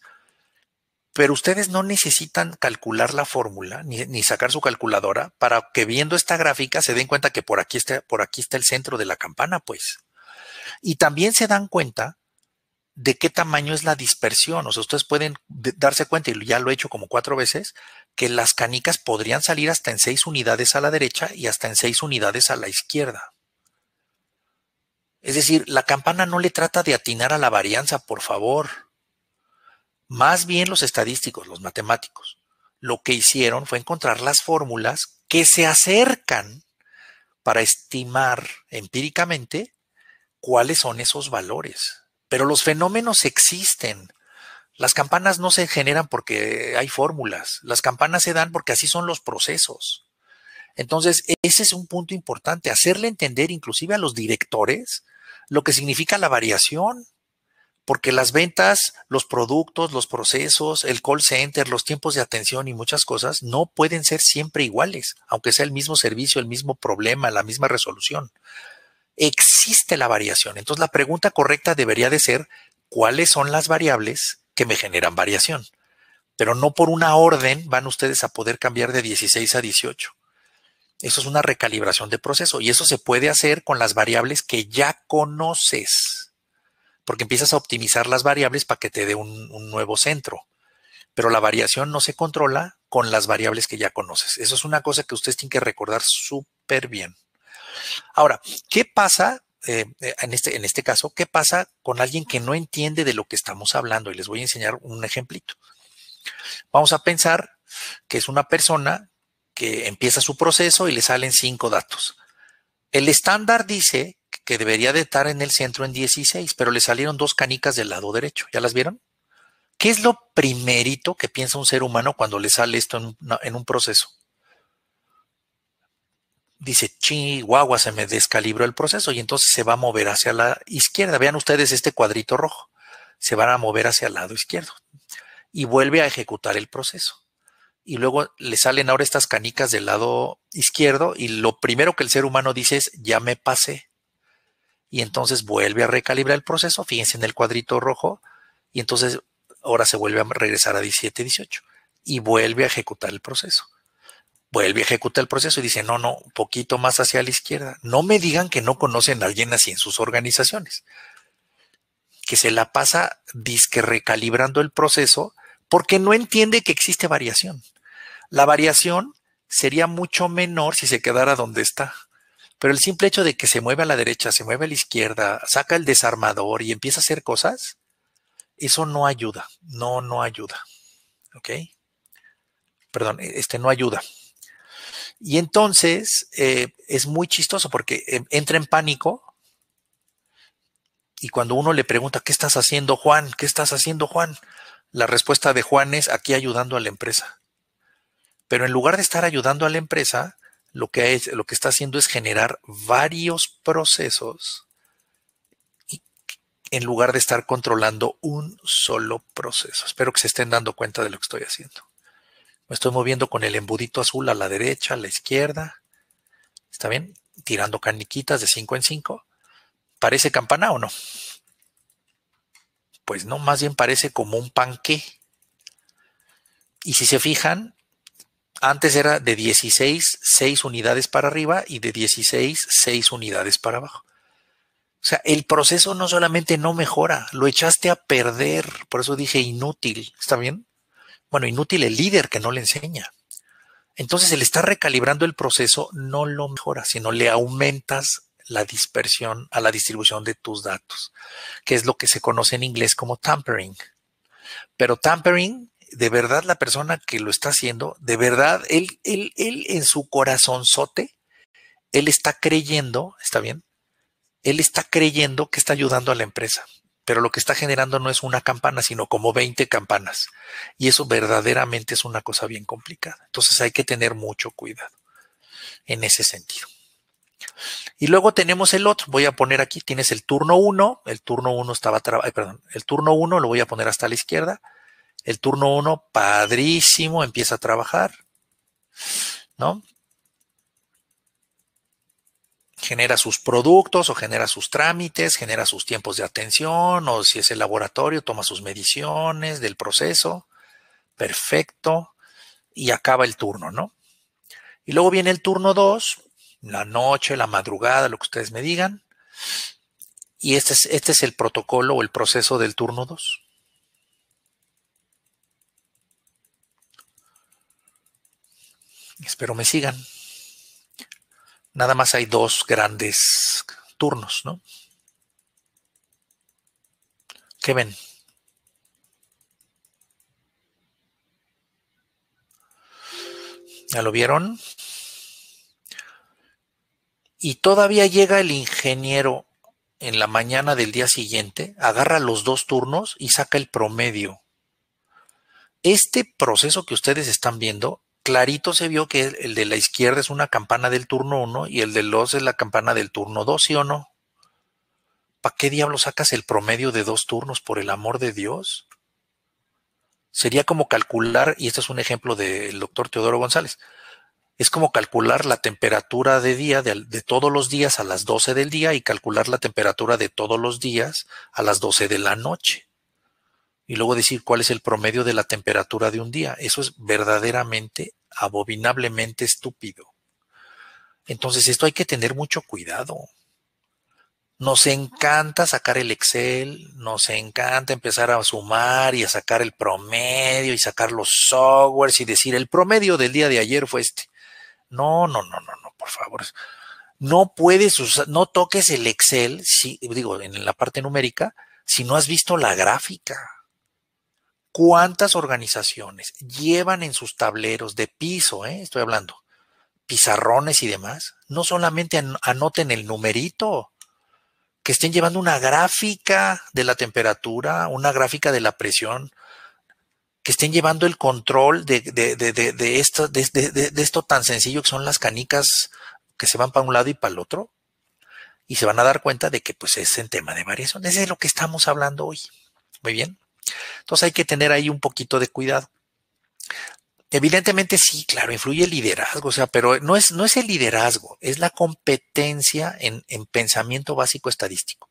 Pero ustedes no necesitan calcular la fórmula ni, sacar su calculadora para que viendo esta gráfica se den cuenta que por aquí, está, por aquí está el centro de la campana, pues. Y también se dan cuenta de qué tamaño es la dispersión. O sea, ustedes pueden darse cuenta, y ya lo he hecho como cuatro veces, que las canicas podrían salir hasta en seis unidades a la derecha y hasta en seis unidades a la izquierda. Es decir, la campana no le trata de atinar a la varianza, por favor. Más bien los estadísticos, los matemáticos, lo que hicieron fue encontrar las fórmulas que se acercan para estimar empíricamente cuáles son esos valores. Pero los fenómenos existen. Las campanas no se generan porque hay fórmulas. Las campanas se dan porque así son los procesos. Entonces, ese es un punto importante, hacerle entender inclusive a los directores lo que significa la variación, porque las ventas, los productos, los procesos, el call center, los tiempos de atención y muchas cosas no pueden ser siempre iguales, aunque sea el mismo servicio, el mismo problema, la misma resolución. Existe la variación. Entonces la pregunta correcta debería de ser, ¿cuáles son las variables que me generan variación? Pero no por una orden van ustedes a poder cambiar de 16 a 18. Eso es una recalibración de proceso y eso se puede hacer con las variables que ya conoces, porque empiezas a optimizar las variables para que te dé un, nuevo centro. Pero la variación no se controla con las variables que ya conoces. Eso es una cosa que ustedes tienen que recordar súper bien. Ahora, ¿qué pasa eh, eh, en, este, en este caso? ¿Qué pasa con alguien que no entiende de lo que estamos hablando? Y les voy a enseñar un ejemplito. Vamos a pensar que es una persona que empieza su proceso y le salen cinco datos. El estándar dice que debería de estar en el centro en 16, pero le salieron dos canicas del lado derecho. ¿Ya las vieron? ¿Qué es lo primerito que piensa un ser humano cuando le sale esto en, en un proceso? Dice, chihuahua, se me descalibró el proceso y entonces se va a mover hacia la izquierda. Vean ustedes este cuadrito rojo. Se van a mover hacia el lado izquierdo y vuelve a ejecutar el proceso y luego le salen ahora estas canicas del lado izquierdo y lo primero que el ser humano dice es, ya me pasé. Y entonces vuelve a recalibrar el proceso, fíjense en el cuadrito rojo, y entonces ahora se vuelve a regresar a 17, 18 y vuelve a ejecutar el proceso. Vuelve a ejecutar el proceso y dice, no, no, un poquito más hacia la izquierda. No me digan que no conocen a alguien así en sus organizaciones, que se la pasa disque recalibrando el proceso porque no entiende que existe variación. La variación sería mucho menor si se quedara donde está. Pero el simple hecho de que se mueve a la derecha, se mueve a la izquierda, saca el desarmador y empieza a hacer cosas, eso no ayuda. No, no ayuda. ¿Ok? Perdón, e-, este no ayuda. Y entonces eh, es muy chistoso porque entra en pánico y cuando uno le pregunta, ¿qué estás haciendo Juan? ¿Qué estás haciendo Juan? La respuesta de Juan es aquí ayudando a la empresa. Pero en lugar de estar ayudando a la empresa, lo que, lo que está haciendo es generar varios procesos en lugar de estar controlando un solo proceso. Espero que se estén dando cuenta de lo que estoy haciendo. Me estoy moviendo con el embudito azul a la derecha, a la izquierda. ¿Está bien? Tirando caniquitas de 5 en 5. ¿Parece campana o no? Pues no, más bien parece como un panque. Y si se fijan, antes era de 16, 6 unidades para arriba y de 16, 6 unidades para abajo. O sea, el proceso no solamente no mejora, lo echaste a perder. Por eso dije inútil. ¿Está bien? Bueno, inútil el líder que no le enseña. Entonces, el estar recalibrando el proceso no lo mejora, sino le aumentas la dispersión a la distribución de tus datos, que es lo que se conoce en inglés como tampering. Pero tampering de verdad la persona que lo está haciendo, de verdad, él, él, en su corazonzote, él está creyendo, ¿está bien? Él está creyendo que está ayudando a la empresa, pero lo que está generando no es una campana, sino como 20 campanas. Y eso verdaderamente es una cosa bien complicada. Entonces hay que tener mucho cuidado en ese sentido. Y luego tenemos el otro, voy a poner aquí, tienes el turno 1, el turno 1 estaba, perdón, el turno 1 lo voy a poner hasta la izquierda, el turno 1, padrísimo, empieza a trabajar, ¿no? Genera sus productos o genera sus trámites, genera sus tiempos de atención o si es el laboratorio, toma sus mediciones del proceso. Perfecto. Y acaba el turno, ¿no? Y luego viene el turno dos, la noche, la madrugada, lo que ustedes me digan. Y este es, este es el protocolo o el proceso del turno 2. Espero me sigan. Nada más hay dos grandes turnos, ¿no? ¿Qué ven? ¿Ya lo vieron? Y todavía llega el ingeniero en la mañana del día siguiente, agarra los dos turnos y saca el promedio. Este proceso que ustedes están viendo clarito se vio que el de la izquierda es una campana del turno 1 y el de los es la campana del turno 2, ¿sí o no? ¿Para qué diablo sacas el promedio de dos turnos, por el amor de Dios? Sería como calcular, y este es un ejemplo del doctor Teodoro González, es como calcular la temperatura de día de, de, todos los días a las 12 del día y calcular la temperatura de todos los días a las 12 de la noche. Y luego decir cuál es el promedio de la temperatura de un día. Eso es verdaderamente abominablemente estúpido. Entonces esto hay que tener mucho cuidado. Nos encanta sacar el Excel, nos encanta empezar a sumar y a sacar el promedio y sacar los softwares y decir el promedio del día de ayer fue este. No, no, no, no, no, por favor. No puedes usar, no toques el Excel, si, digo, en la parte numérica, si no has visto la gráfica. ¿Cuántas organizaciones llevan en sus tableros de piso, eh? estoy hablando, pizarrones y demás? No solamente anoten el numerito, que estén llevando una gráfica de la temperatura, una gráfica de la presión, que estén llevando el control de, de esto, tan sencillo que son las canicas que se van para un lado y para el otro, y se van a dar cuenta de que pues es en tema de variación. Ese es lo que estamos hablando hoy. Muy bien. Entonces hay que tener ahí un poquito de cuidado. Evidentemente sí, claro, influye el liderazgo, o sea, pero no es, no es el liderazgo, es la competencia en, en pensamiento básico estadístico.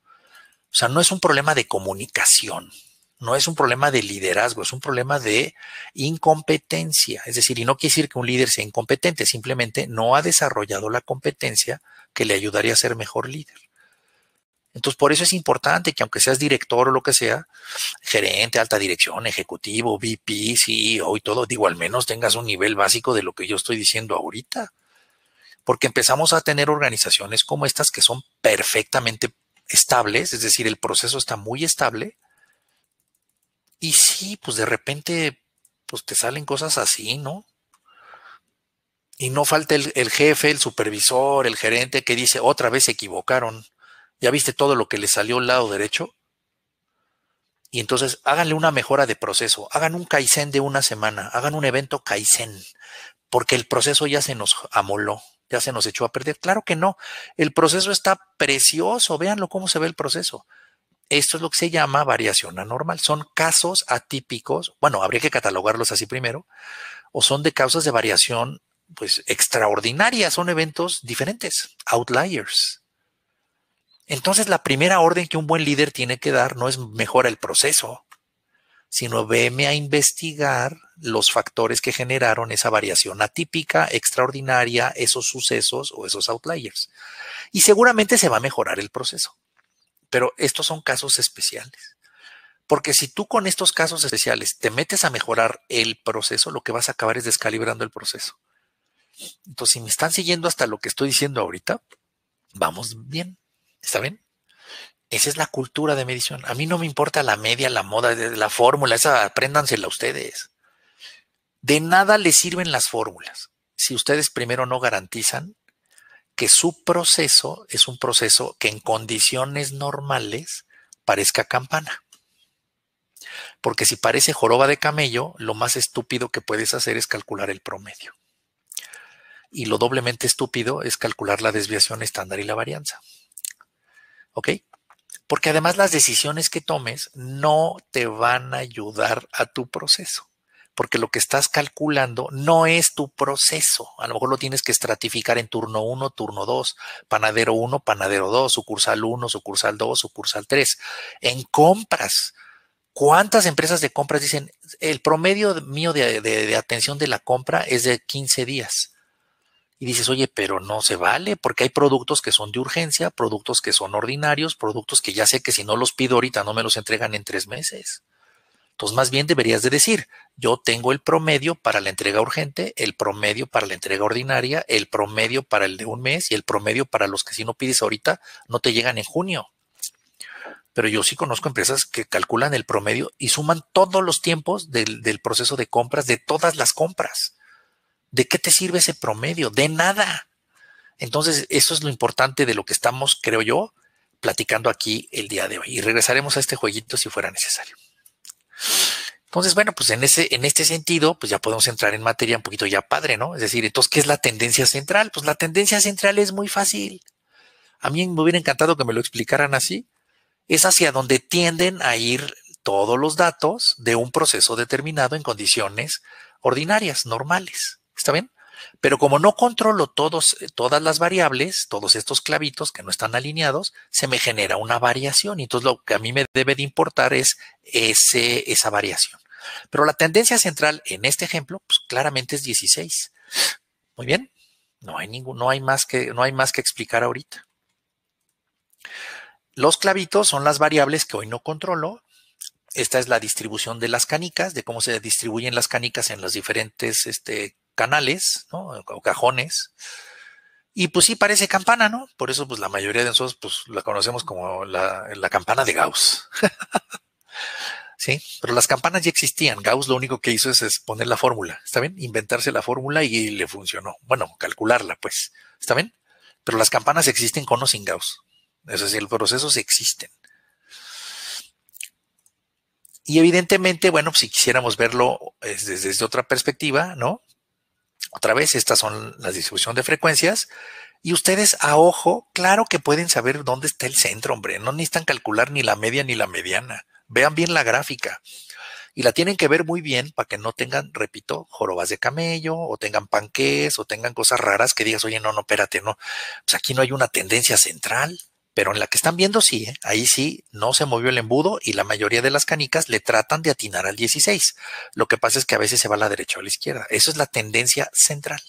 O sea, no es un problema de comunicación, no es un problema de liderazgo, es un problema de incompetencia. Es decir, y no quiere decir que un líder sea incompetente, simplemente no ha desarrollado la competencia que le ayudaría a ser mejor líder. Entonces, por eso es importante que aunque seas director o lo que sea, gerente, alta dirección, ejecutivo, VP, CEO y todo, digo, al menos tengas un nivel básico de lo que yo estoy diciendo ahorita. Porque empezamos a tener organizaciones como estas que son perfectamente estables, es decir, el proceso está muy estable. Y sí, pues de repente, pues te salen cosas así, ¿no? Y no falta el, el jefe, el supervisor, el gerente que dice, otra vez se equivocaron ya viste todo lo que le salió al lado derecho. Y entonces háganle una mejora de proceso, hagan un Kaizen de una semana, hagan un evento Kaizen, porque el proceso ya se nos amoló, ya se nos echó a perder. Claro que no, el proceso está precioso, véanlo cómo se ve el proceso. Esto es lo que se llama variación anormal. Son casos atípicos, bueno, habría que catalogarlos así primero, o son de causas de variación, pues extraordinarias, son eventos diferentes, outliers. Entonces la primera orden que un buen líder tiene que dar no es mejora el proceso, sino veme a investigar los factores que generaron esa variación atípica, extraordinaria, esos sucesos o esos outliers. Y seguramente se va a mejorar el proceso. Pero estos son casos especiales. Porque si tú con estos casos especiales te metes a mejorar el proceso, lo que vas a acabar es descalibrando el proceso. Entonces, si me están siguiendo hasta lo que estoy diciendo ahorita, vamos bien. ¿Está bien? Esa es la cultura de medición. A mí no me importa la media, la moda, la fórmula, esa apréndansela ustedes. De nada les sirven las fórmulas si ustedes primero no garantizan que su proceso es un proceso que en condiciones normales parezca campana. Porque si parece joroba de camello, lo más estúpido que puedes hacer es calcular el promedio. Y lo doblemente estúpido es calcular la desviación estándar y la varianza. ¿ok? Porque además las decisiones que tomes no te van a ayudar a tu proceso, porque lo que estás calculando no es tu proceso. A lo mejor lo tienes que estratificar en turno 1, turno 2, panadero 1, panadero 2, sucursal 1, sucursal 2, sucursal 3. En compras, ¿Cuántas empresas de compras dicen, el promedio mío de, de, atención de la compra es de 15 días? y dices, oye, pero no se vale porque hay productos que son de urgencia, productos que son ordinarios, productos que ya sé que si no los pido ahorita no me los entregan en tres meses. Entonces, más bien deberías de decir, yo tengo el promedio para la entrega urgente, el promedio para la entrega ordinaria, el promedio para el de un mes y el promedio para los que si no pides ahorita no te llegan en junio. Pero yo sí conozco empresas que calculan el promedio y suman todos los tiempos del, del proceso de compras, de todas las compras ¿De qué te sirve ese promedio? De nada. Entonces, eso es lo importante de lo que estamos, creo yo, platicando aquí el día de hoy. Y regresaremos a este jueguito si fuera necesario. Entonces, bueno, pues en ese, en este sentido, pues ya podemos entrar en materia un poquito ya padre, ¿no? Es decir, entonces, ¿qué es la tendencia central? Pues la tendencia central es muy fácil. A mí me hubiera encantado que me lo explicaran así. Es hacia donde tienden a ir todos los datos de un proceso determinado en condiciones ordinarias, normales. ¿Está bien? Pero como no controlo todos, eh, todas las variables, todos estos clavitos que no están alineados, se me genera una variación. Y entonces lo que a mí me debe de importar es esa variación. Pero la tendencia central en este ejemplo, pues claramente es 16. Muy bien. No hay ningún, hay más que, no hay más que explicar ahorita. Los clavitos son las variables que hoy no controlo. Esta es la distribución de las canicas, de cómo se distribuyen las canicas en los diferentes este, canales, ¿no? O cajones. Y pues sí parece campana, ¿no? Por eso pues la mayoría de nosotros pues la conocemos como la, campana de Gauss. sí, pero las campanas ya existían. Gauss lo único que hizo es, poner la fórmula, ¿está bien? Inventarse la fórmula y le funcionó. Bueno, calcularla pues, ¿está bien? Pero las campanas existen con o sin Gauss. Es decir, los procesos existen. Y evidentemente, bueno, si quisiéramos verlo eh, desde, otra perspectiva, ¿no? Otra vez, estas son las distribuciones de frecuencias. Y ustedes a ojo, claro que pueden saber dónde está el centro, hombre. No necesitan calcular ni la media ni la mediana. Vean bien la gráfica. Y la tienen que ver muy bien para que no tengan, repito, jorobas de camello, o tengan panques, o tengan cosas raras que digas, oye, no, no, espérate, no. Pues aquí no hay una tendencia central pero en la que están viendo sí, ¿eh? ahí sí no se movió el embudo y la mayoría de las canicas le tratan de atinar al 16. Lo que pasa es que a veces se va a la derecha o a la izquierda. Eso es la tendencia central.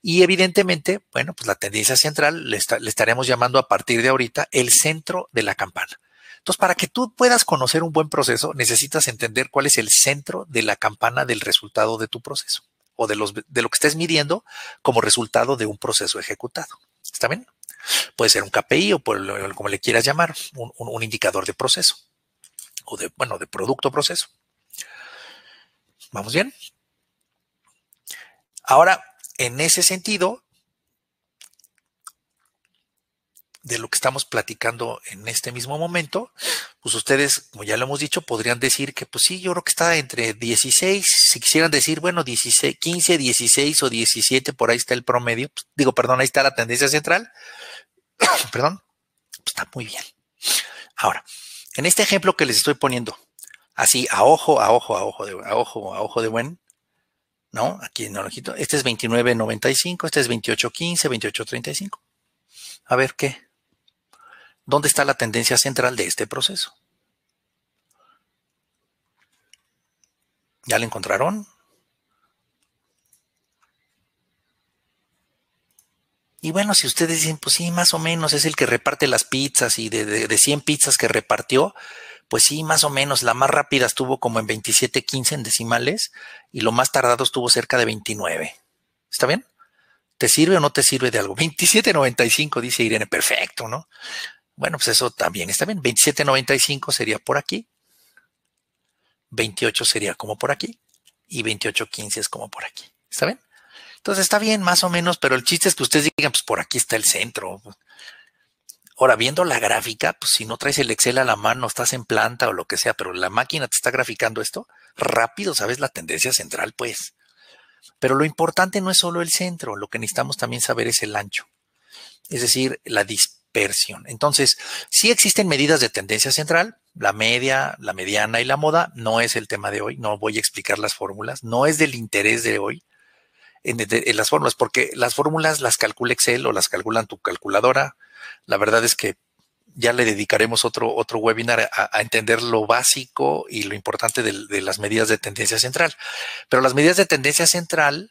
Y evidentemente, bueno, pues la tendencia central le, le estaremos llamando a partir de ahorita el centro de la campana. Entonces, para que tú puedas conocer un buen proceso, necesitas entender cuál es el centro de la campana del resultado de tu proceso o de, los, de lo que estés midiendo como resultado de un proceso ejecutado. ¿Está bien? Puede ser un KPI o como le quieras llamar, un, indicador de proceso o de, bueno, de producto proceso. ¿Vamos bien? Ahora, en ese sentido, de lo que estamos platicando en este mismo momento, pues ustedes, como ya lo hemos dicho, podrían decir que, pues sí, yo creo que está entre 16, si quisieran decir, bueno, 15, 16 o 17, por ahí está el promedio, pues, digo, perdón, ahí está la tendencia central, perdón, está muy bien. Ahora, en este ejemplo que les estoy poniendo, así a ojo, a ojo, a ojo, a ojo, a ojo de buen, ¿no? Aquí en el ojito, este es 29.95, este es 28.15, 28.35. A ver qué. ¿Dónde está la tendencia central de este proceso? ¿Ya la encontraron? Y bueno, si ustedes dicen, pues sí, más o menos es el que reparte las pizzas y de, de, 100 pizzas que repartió, pues sí, más o menos. La más rápida estuvo como en 27.15 en decimales y lo más tardado estuvo cerca de 29. ¿Está bien? ¿Te sirve o no te sirve de algo? 27.95 dice Irene, perfecto, ¿no? Bueno, pues eso también está bien. 27.95 sería por aquí. 28 sería como por aquí. Y 28.15 es como por aquí. ¿Está bien? Entonces está bien, más o menos, pero el chiste es que ustedes digan, pues por aquí está el centro. Ahora, viendo la gráfica, pues si no traes el Excel a la mano, estás en planta o lo que sea, pero la máquina te está graficando esto, rápido sabes la tendencia central, pues. Pero lo importante no es solo el centro, lo que necesitamos también saber es el ancho, es decir, la dispersión. Entonces, sí existen medidas de tendencia central, la media, la mediana y la moda, no es el tema de hoy, no voy a explicar las fórmulas, no es del interés de hoy en, las fórmulas, porque las fórmulas las calcula Excel o las calcula tu calculadora. La verdad es que ya le dedicaremos otro, otro webinar a, entender lo básico y lo importante de, las medidas de tendencia central. Pero las medidas de tendencia central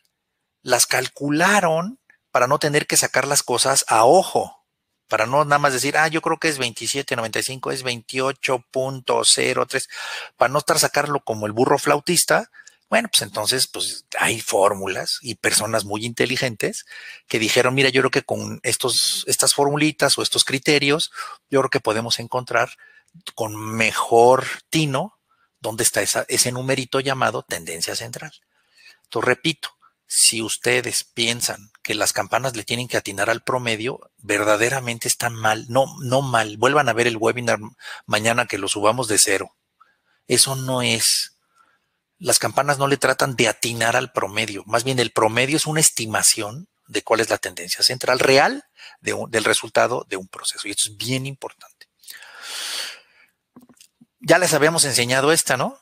las calcularon para no tener que sacar las cosas a ojo, para no nada más decir, ah, yo creo que es 27.95, es 28.03, para no estar sacarlo como el burro flautista, bueno, pues entonces, pues hay fórmulas y personas muy inteligentes que dijeron, mira, yo creo que con estos, estas formulitas o estos criterios, yo creo que podemos encontrar con mejor tino dónde está esa, ese numerito llamado tendencia central. Entonces, repito, si ustedes piensan que las campanas le tienen que atinar al promedio, verdaderamente están mal, no, no mal. Vuelvan a ver el webinar mañana que lo subamos de cero. Eso no es las campanas no le tratan de atinar al promedio, más bien el promedio es una estimación de cuál es la tendencia central real del resultado de un proceso. Y esto es bien importante. Ya les habíamos enseñado esta, ¿no?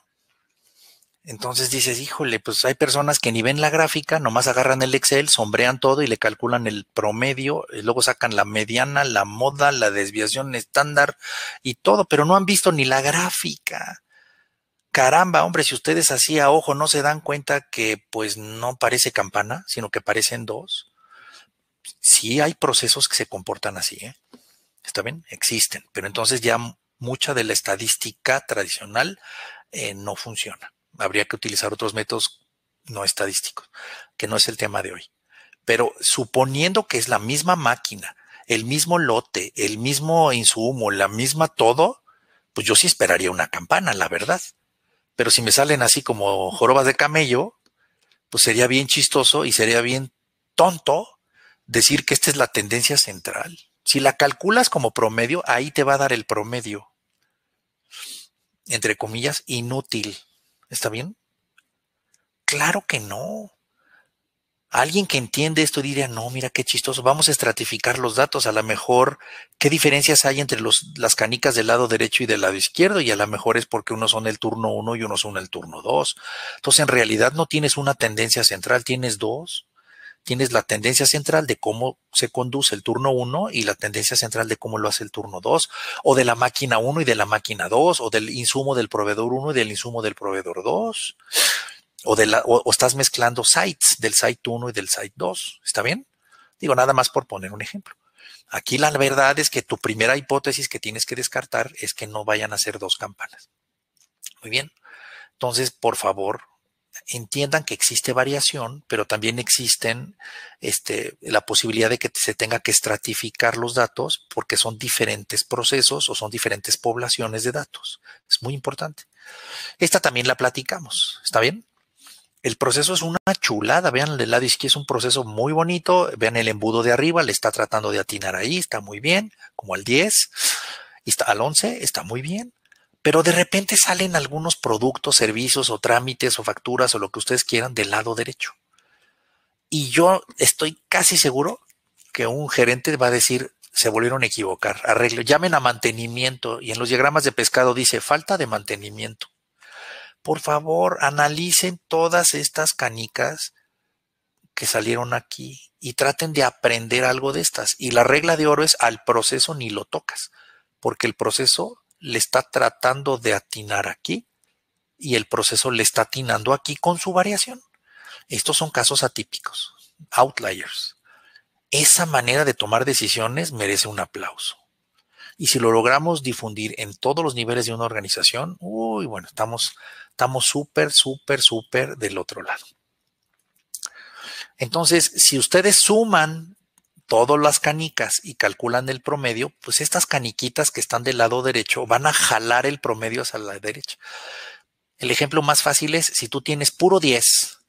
Entonces dices, híjole, pues hay personas que ni ven la gráfica, nomás agarran el Excel, sombrean todo y le calculan el promedio, luego sacan la mediana, la moda, la desviación estándar y todo, pero no han visto ni la gráfica caramba, hombre, si ustedes así a ojo no se dan cuenta que pues no parece campana, sino que parecen dos, sí hay procesos que se comportan así, ¿eh? ¿Está bien? Existen, pero entonces ya mucha de la estadística tradicional eh, no funciona. Habría que utilizar otros métodos no estadísticos, que no es el tema de hoy. Pero suponiendo que es la misma máquina, el mismo lote, el mismo insumo, la misma todo, pues yo sí esperaría una campana, la verdad. Pero si me salen así como jorobas de camello, pues sería bien chistoso y sería bien tonto decir que esta es la tendencia central. Si la calculas como promedio, ahí te va a dar el promedio. Entre comillas, inútil. ¿Está bien? Claro que no. Alguien que entiende esto diría, no, mira qué chistoso, vamos a estratificar los datos, a lo mejor qué diferencias hay entre los, las canicas del lado derecho y del lado izquierdo, y a lo mejor es porque uno son el turno uno y uno son el turno dos. Entonces, en realidad no tienes una tendencia central, tienes dos. Tienes la tendencia central de cómo se conduce el turno uno y la tendencia central de cómo lo hace el turno dos. o de la máquina uno y de la máquina dos, o del insumo del proveedor uno y del insumo del proveedor dos o, de la, o, estás mezclando sites del site 1 y del site 2. ¿Está bien? Digo, nada más por poner un ejemplo. Aquí la verdad es que tu primera hipótesis que tienes que descartar es que no vayan a ser dos campanas. Muy bien. Entonces, por favor, entiendan que existe variación, pero también existen este, la posibilidad de que se tenga que estratificar los datos porque son diferentes procesos o son diferentes poblaciones de datos. Es muy importante. Esta también la platicamos, ¿está bien? El proceso es una chulada. Vean, el lado izquierdo es un proceso muy bonito. Vean el embudo de arriba, le está tratando de atinar ahí, está muy bien, como al 10, está, al 11, está muy bien. Pero de repente salen algunos productos, servicios o trámites o facturas o lo que ustedes quieran del lado derecho. Y yo estoy casi seguro que un gerente va a decir, se volvieron a equivocar, arreglo, llamen a mantenimiento. Y en los diagramas de pescado dice, falta de mantenimiento por favor, analicen todas estas canicas que salieron aquí y traten de aprender algo de estas. Y la regla de oro es al proceso ni lo tocas, porque el proceso le está tratando de atinar aquí y el proceso le está atinando aquí con su variación. Estos son casos atípicos, outliers. Esa manera de tomar decisiones merece un aplauso. Y si lo logramos difundir en todos los niveles de una organización, uy, bueno, estamos estamos súper, súper, súper del otro lado. Entonces, si ustedes suman todas las canicas y calculan el promedio, pues estas caniquitas que están del lado derecho van a jalar el promedio hacia la derecha. El ejemplo más fácil es si tú tienes puro 10,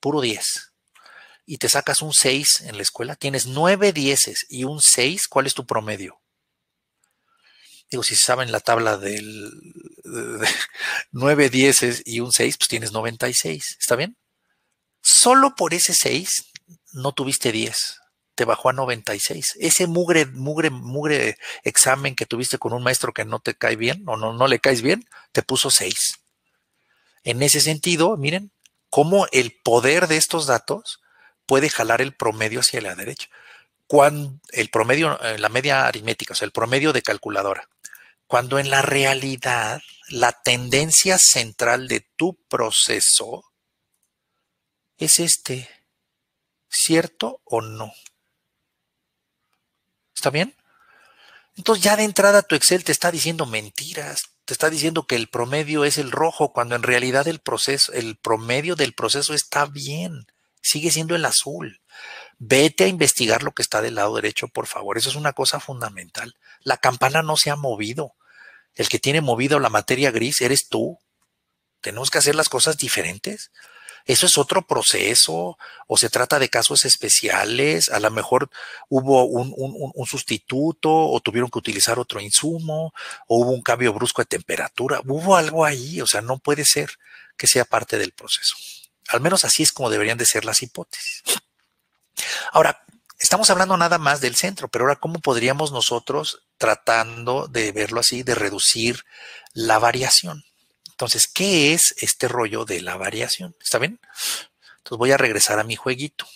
puro 10, y te sacas un 6 en la escuela, tienes 9 dieces y un 6, ¿cuál es tu promedio? digo, si saben la tabla del 9 10 y un 6, pues tienes 96, ¿está bien? Solo por ese 6 no tuviste 10, te bajó a 96. Ese mugre, mugre, mugre examen que tuviste con un maestro que no te cae bien o no, no le caes bien, te puso 6. En ese sentido, miren cómo el poder de estos datos puede jalar el promedio hacia la derecha. Cuando el promedio, eh, la media aritmética, o sea, el promedio de calculadora. Cuando en la realidad la tendencia central de tu proceso es este, ¿cierto o no? ¿Está bien? Entonces ya de entrada tu Excel te está diciendo mentiras, te está diciendo que el promedio es el rojo cuando en realidad el proceso, el promedio del proceso está bien, sigue siendo el azul. Vete a investigar lo que está del lado derecho, por favor. Eso es una cosa fundamental. La campana no se ha movido el que tiene movido la materia gris eres tú. Tenemos que hacer las cosas diferentes. Eso es otro proceso o se trata de casos especiales. A lo mejor hubo un, un sustituto o tuvieron que utilizar otro insumo o hubo un cambio brusco de temperatura. Hubo algo ahí, o sea, no puede ser que sea parte del proceso. Al menos así es como deberían de ser las hipótesis. Ahora, estamos hablando nada más del centro, pero ahora cómo podríamos nosotros, tratando de verlo así, de reducir la variación. Entonces, ¿qué es este rollo de la variación? ¿Está bien? Entonces voy a regresar a mi jueguito.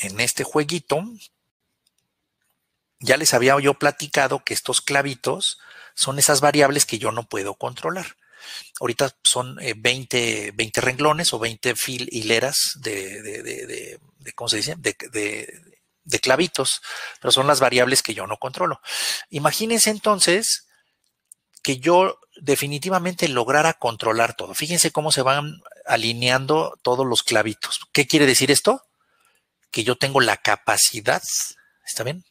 En este jueguito, ya les había yo platicado que estos clavitos son esas variables que yo no puedo controlar. Ahorita son 20, eh, 20, renglones o 20 fil, hileras de, ¿cómo se dice? de clavitos, pero son las variables que yo no controlo. Imagínense entonces que yo definitivamente lograra controlar todo. Fíjense cómo se van alineando todos los clavitos. ¿Qué quiere decir esto? Que yo tengo la capacidad, ¿está bien?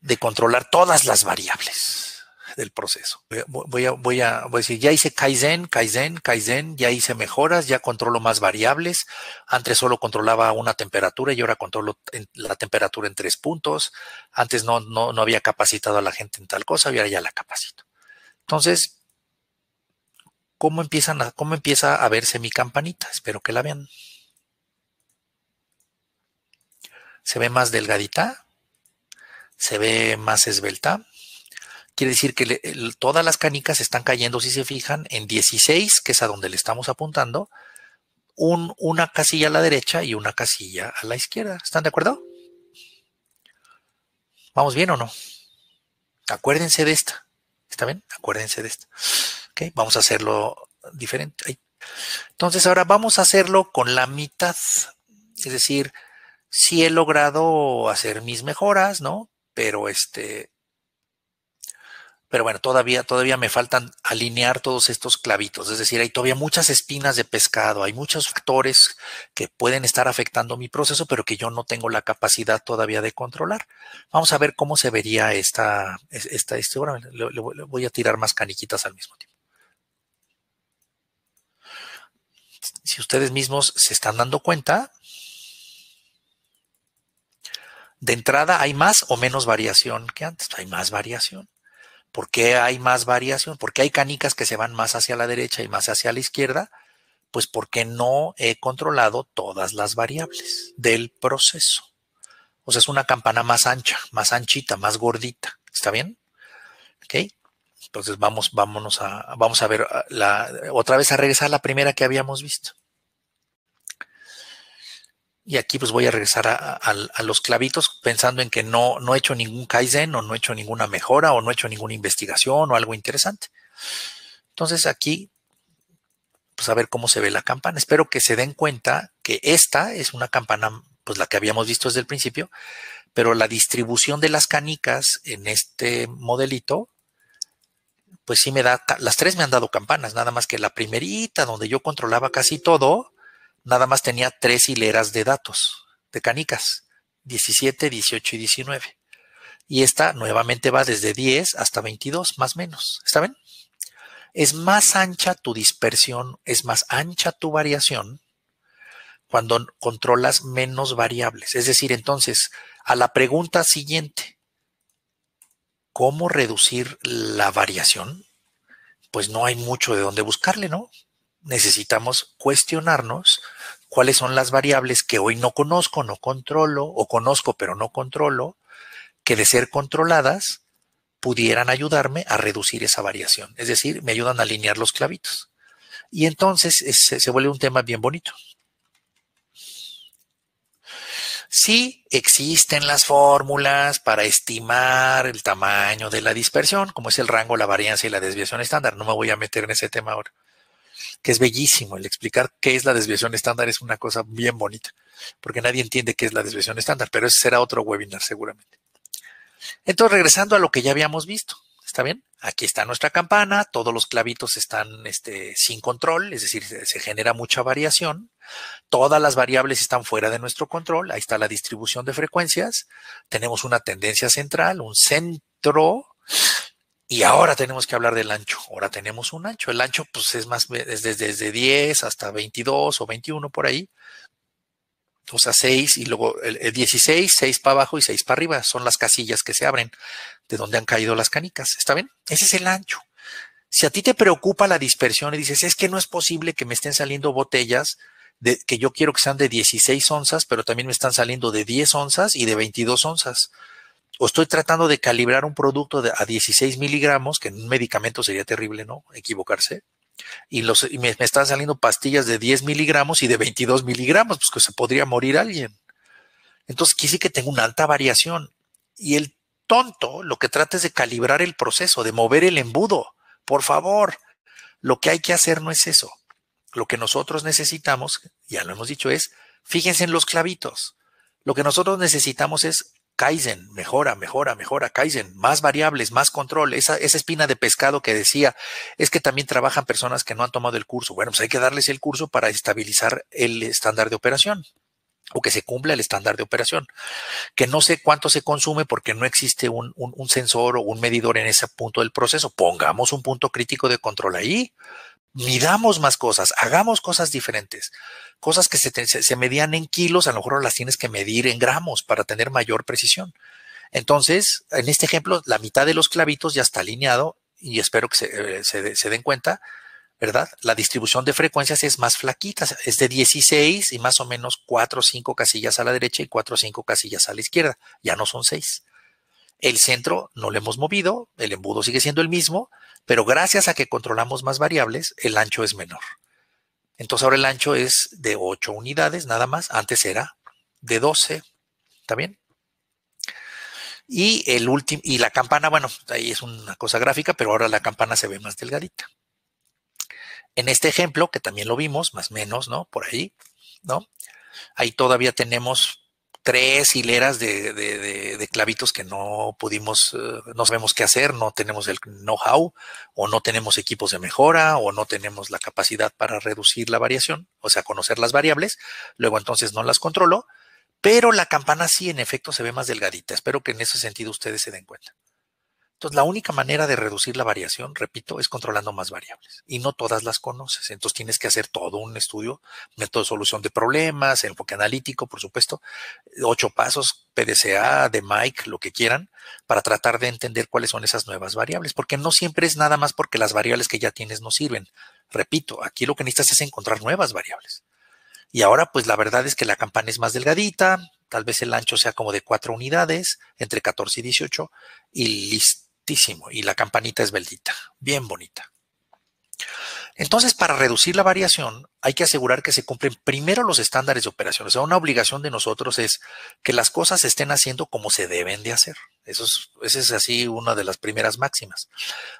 De controlar todas las variables del proceso. Voy a, voy a, decir, ya hice Kaizen, Kaizen, Kaizen, ya hice mejoras, ya controlo más variables. Antes solo controlaba una temperatura y ahora controlo la temperatura en tres puntos. Antes no, no, había capacitado a la gente en tal cosa y ahora ya la capacito. Entonces, ¿cómo, empiezan a, ¿cómo empieza a verse mi campanita? Espero que la vean. Se ve más delgadita, se ve más esbelta. Quiere decir que todas las canicas están cayendo, si se fijan, en 16, que es a donde le estamos apuntando, una casilla a la derecha y una casilla a la izquierda. ¿Están de acuerdo? ¿Vamos bien o no? Acuérdense de esta. ¿Está bien? Acuérdense de esta. Vamos a hacerlo diferente. Entonces ahora vamos a hacerlo con la mitad. Es decir, si sí he logrado hacer mis mejoras, ¿no? Pero este, pero bueno, todavía, todavía me faltan alinear todos estos clavitos. Es decir, hay todavía muchas espinas de pescado, hay muchos factores que pueden estar afectando mi proceso, pero que yo no tengo la capacidad todavía de controlar. Vamos a ver cómo se vería esta, esta, este, le voy a tirar más caniquitas al mismo tiempo. Si ustedes mismos se están dando cuenta, de entrada hay más o menos variación que antes, hay más variación. ¿Por qué hay más variación? ¿Por qué hay canicas que se van más hacia la derecha y más hacia la izquierda? Pues porque no he controlado todas las variables del proceso. O sea, es una campana más ancha, más anchita, más gordita. ¿Está bien? ¿Ok? Entonces vamos, vámonos a, vamos a ver ah, la, otra vez a regresar a la primera que habíamos visto y aquí pues voy a regresar a, los clavitos pensando en que no, no he hecho ningún Kaizen o no he hecho ninguna mejora o no he hecho ninguna investigación o algo interesante. Entonces aquí, pues a ver cómo se ve la campana. Espero que se den cuenta que esta es una campana, pues la que habíamos visto desde el principio, pero la distribución de las canicas en este modelito, pues sí me da, las tres me han dado campanas, nada más que la primerita donde yo controlaba casi todo, nada más tenía tres hileras de datos, de canicas, 17, 18 y 19. Y esta nuevamente va desde 10 hasta 22, más o menos. ¿Está bien? Es más ancha tu dispersión, es más ancha tu variación cuando controlas menos variables. Es decir, entonces, a la pregunta siguiente, ¿cómo reducir la variación? Pues no hay mucho de dónde buscarle, ¿no? necesitamos cuestionarnos cuáles son las variables que hoy no conozco, no controlo, o conozco pero no controlo, que de ser controladas pudieran ayudarme a reducir esa variación. Es decir, me ayudan a alinear los clavitos. Y entonces eh, se vuelve un tema bien bonito. Sí existen las fórmulas para estimar el tamaño de la dispersión, como es el rango, la varianza y la desviación estándar. No me voy a meter en ese tema ahora que es bellísimo. El explicar qué es la desviación estándar es una cosa bien bonita, porque nadie entiende qué es la desviación estándar, pero ese será otro webinar seguramente. Entonces, regresando a lo que ya habíamos visto, ¿está bien? Aquí está nuestra campana, todos los clavitos están este, sin control, es decir, se genera mucha variación. Todas las variables están fuera de nuestro control, ahí está la distribución de frecuencias. Tenemos una tendencia central, un centro y ahora tenemos que hablar del ancho. Ahora tenemos un ancho. El ancho, pues es más, desde, desde 10 hasta 22 o 21 por ahí. O sea, 6 y luego el, 16, 6 para abajo y 6 para arriba. Son las casillas que se abren de donde han caído las canicas. ¿Está bien? Ese es el ancho. Si a ti te preocupa la dispersión y dices, es que no es posible que me estén saliendo botellas de, que yo quiero que sean de 16 onzas, pero también me están saliendo de 10 onzas y de 22 onzas o estoy tratando de calibrar un producto a 16 miligramos, que en un medicamento sería terrible, ¿no? Equivocarse. Y, me, están saliendo pastillas de 10 miligramos y de 22 miligramos, pues que se podría morir alguien. Entonces, quise que tengo una alta variación. Y el tonto lo que trata es de calibrar el proceso, de mover el embudo. Por favor, lo que hay que hacer no es eso. Lo que nosotros necesitamos, ya lo hemos dicho, es, fíjense en los clavitos. Lo que nosotros necesitamos es Kaizen, mejora, mejora, mejora, Kaizen, más variables, más control, esa, espina de pescado que decía, es que también trabajan personas que no han tomado el curso. Bueno, pues hay que darles el curso para estabilizar el estándar de operación o que se cumpla el estándar de operación, que no sé cuánto se consume porque no existe un, un sensor o un medidor en ese punto del proceso. Pongamos un punto crítico de control ahí, midamos más cosas, hagamos cosas diferentes cosas que se, medían en kilos, a lo mejor las tienes que medir en gramos para tener mayor precisión. Entonces, en este ejemplo, la mitad de los clavitos ya está alineado y espero que se, eh, se, den cuenta, ¿verdad? La distribución de frecuencias es más flaquita, es de 16 y más o menos cuatro o cinco casillas a la derecha y cuatro o cinco casillas a la izquierda, ya no son seis. El centro no lo hemos movido, el embudo sigue siendo el mismo, pero gracias a que controlamos más variables, el ancho es menor. Entonces ahora el ancho es de 8 unidades nada más. Antes era de 12. ¿Está bien? Y el último, y la campana, bueno, ahí es una cosa gráfica, pero ahora la campana se ve más delgadita. En este ejemplo, que también lo vimos, más o menos, ¿no? Por ahí, ¿no? Ahí todavía tenemos tres hileras de, de, de, de, clavitos que no pudimos, eh, no sabemos qué hacer, no tenemos el know-how o no tenemos equipos de mejora o no tenemos la capacidad para reducir la variación, o sea, conocer las variables, luego entonces no las controlo, pero la campana sí en efecto se ve más delgadita. Espero que en ese sentido ustedes se den cuenta. Entonces, la única manera de reducir la variación, repito, es controlando más variables y no todas las conoces. Entonces, tienes que hacer todo un estudio, método de solución de problemas, enfoque analítico, por supuesto, ocho pasos, PDCA, de Mike, lo que quieran, para tratar de entender cuáles son esas nuevas variables, porque no siempre es nada más porque las variables que ya tienes no sirven. Repito, aquí lo que necesitas es encontrar nuevas variables. Y ahora, pues la verdad es que la campana es más delgadita, tal vez el ancho sea como de cuatro unidades, entre 14 y 18, y listo y la campanita es beldita, bien bonita. Entonces, para reducir la variación, hay que asegurar que se cumplen primero los estándares de operación. O sea, una obligación de nosotros es que las cosas se estén haciendo como se deben de hacer. Eso es, esa es así una de las primeras máximas.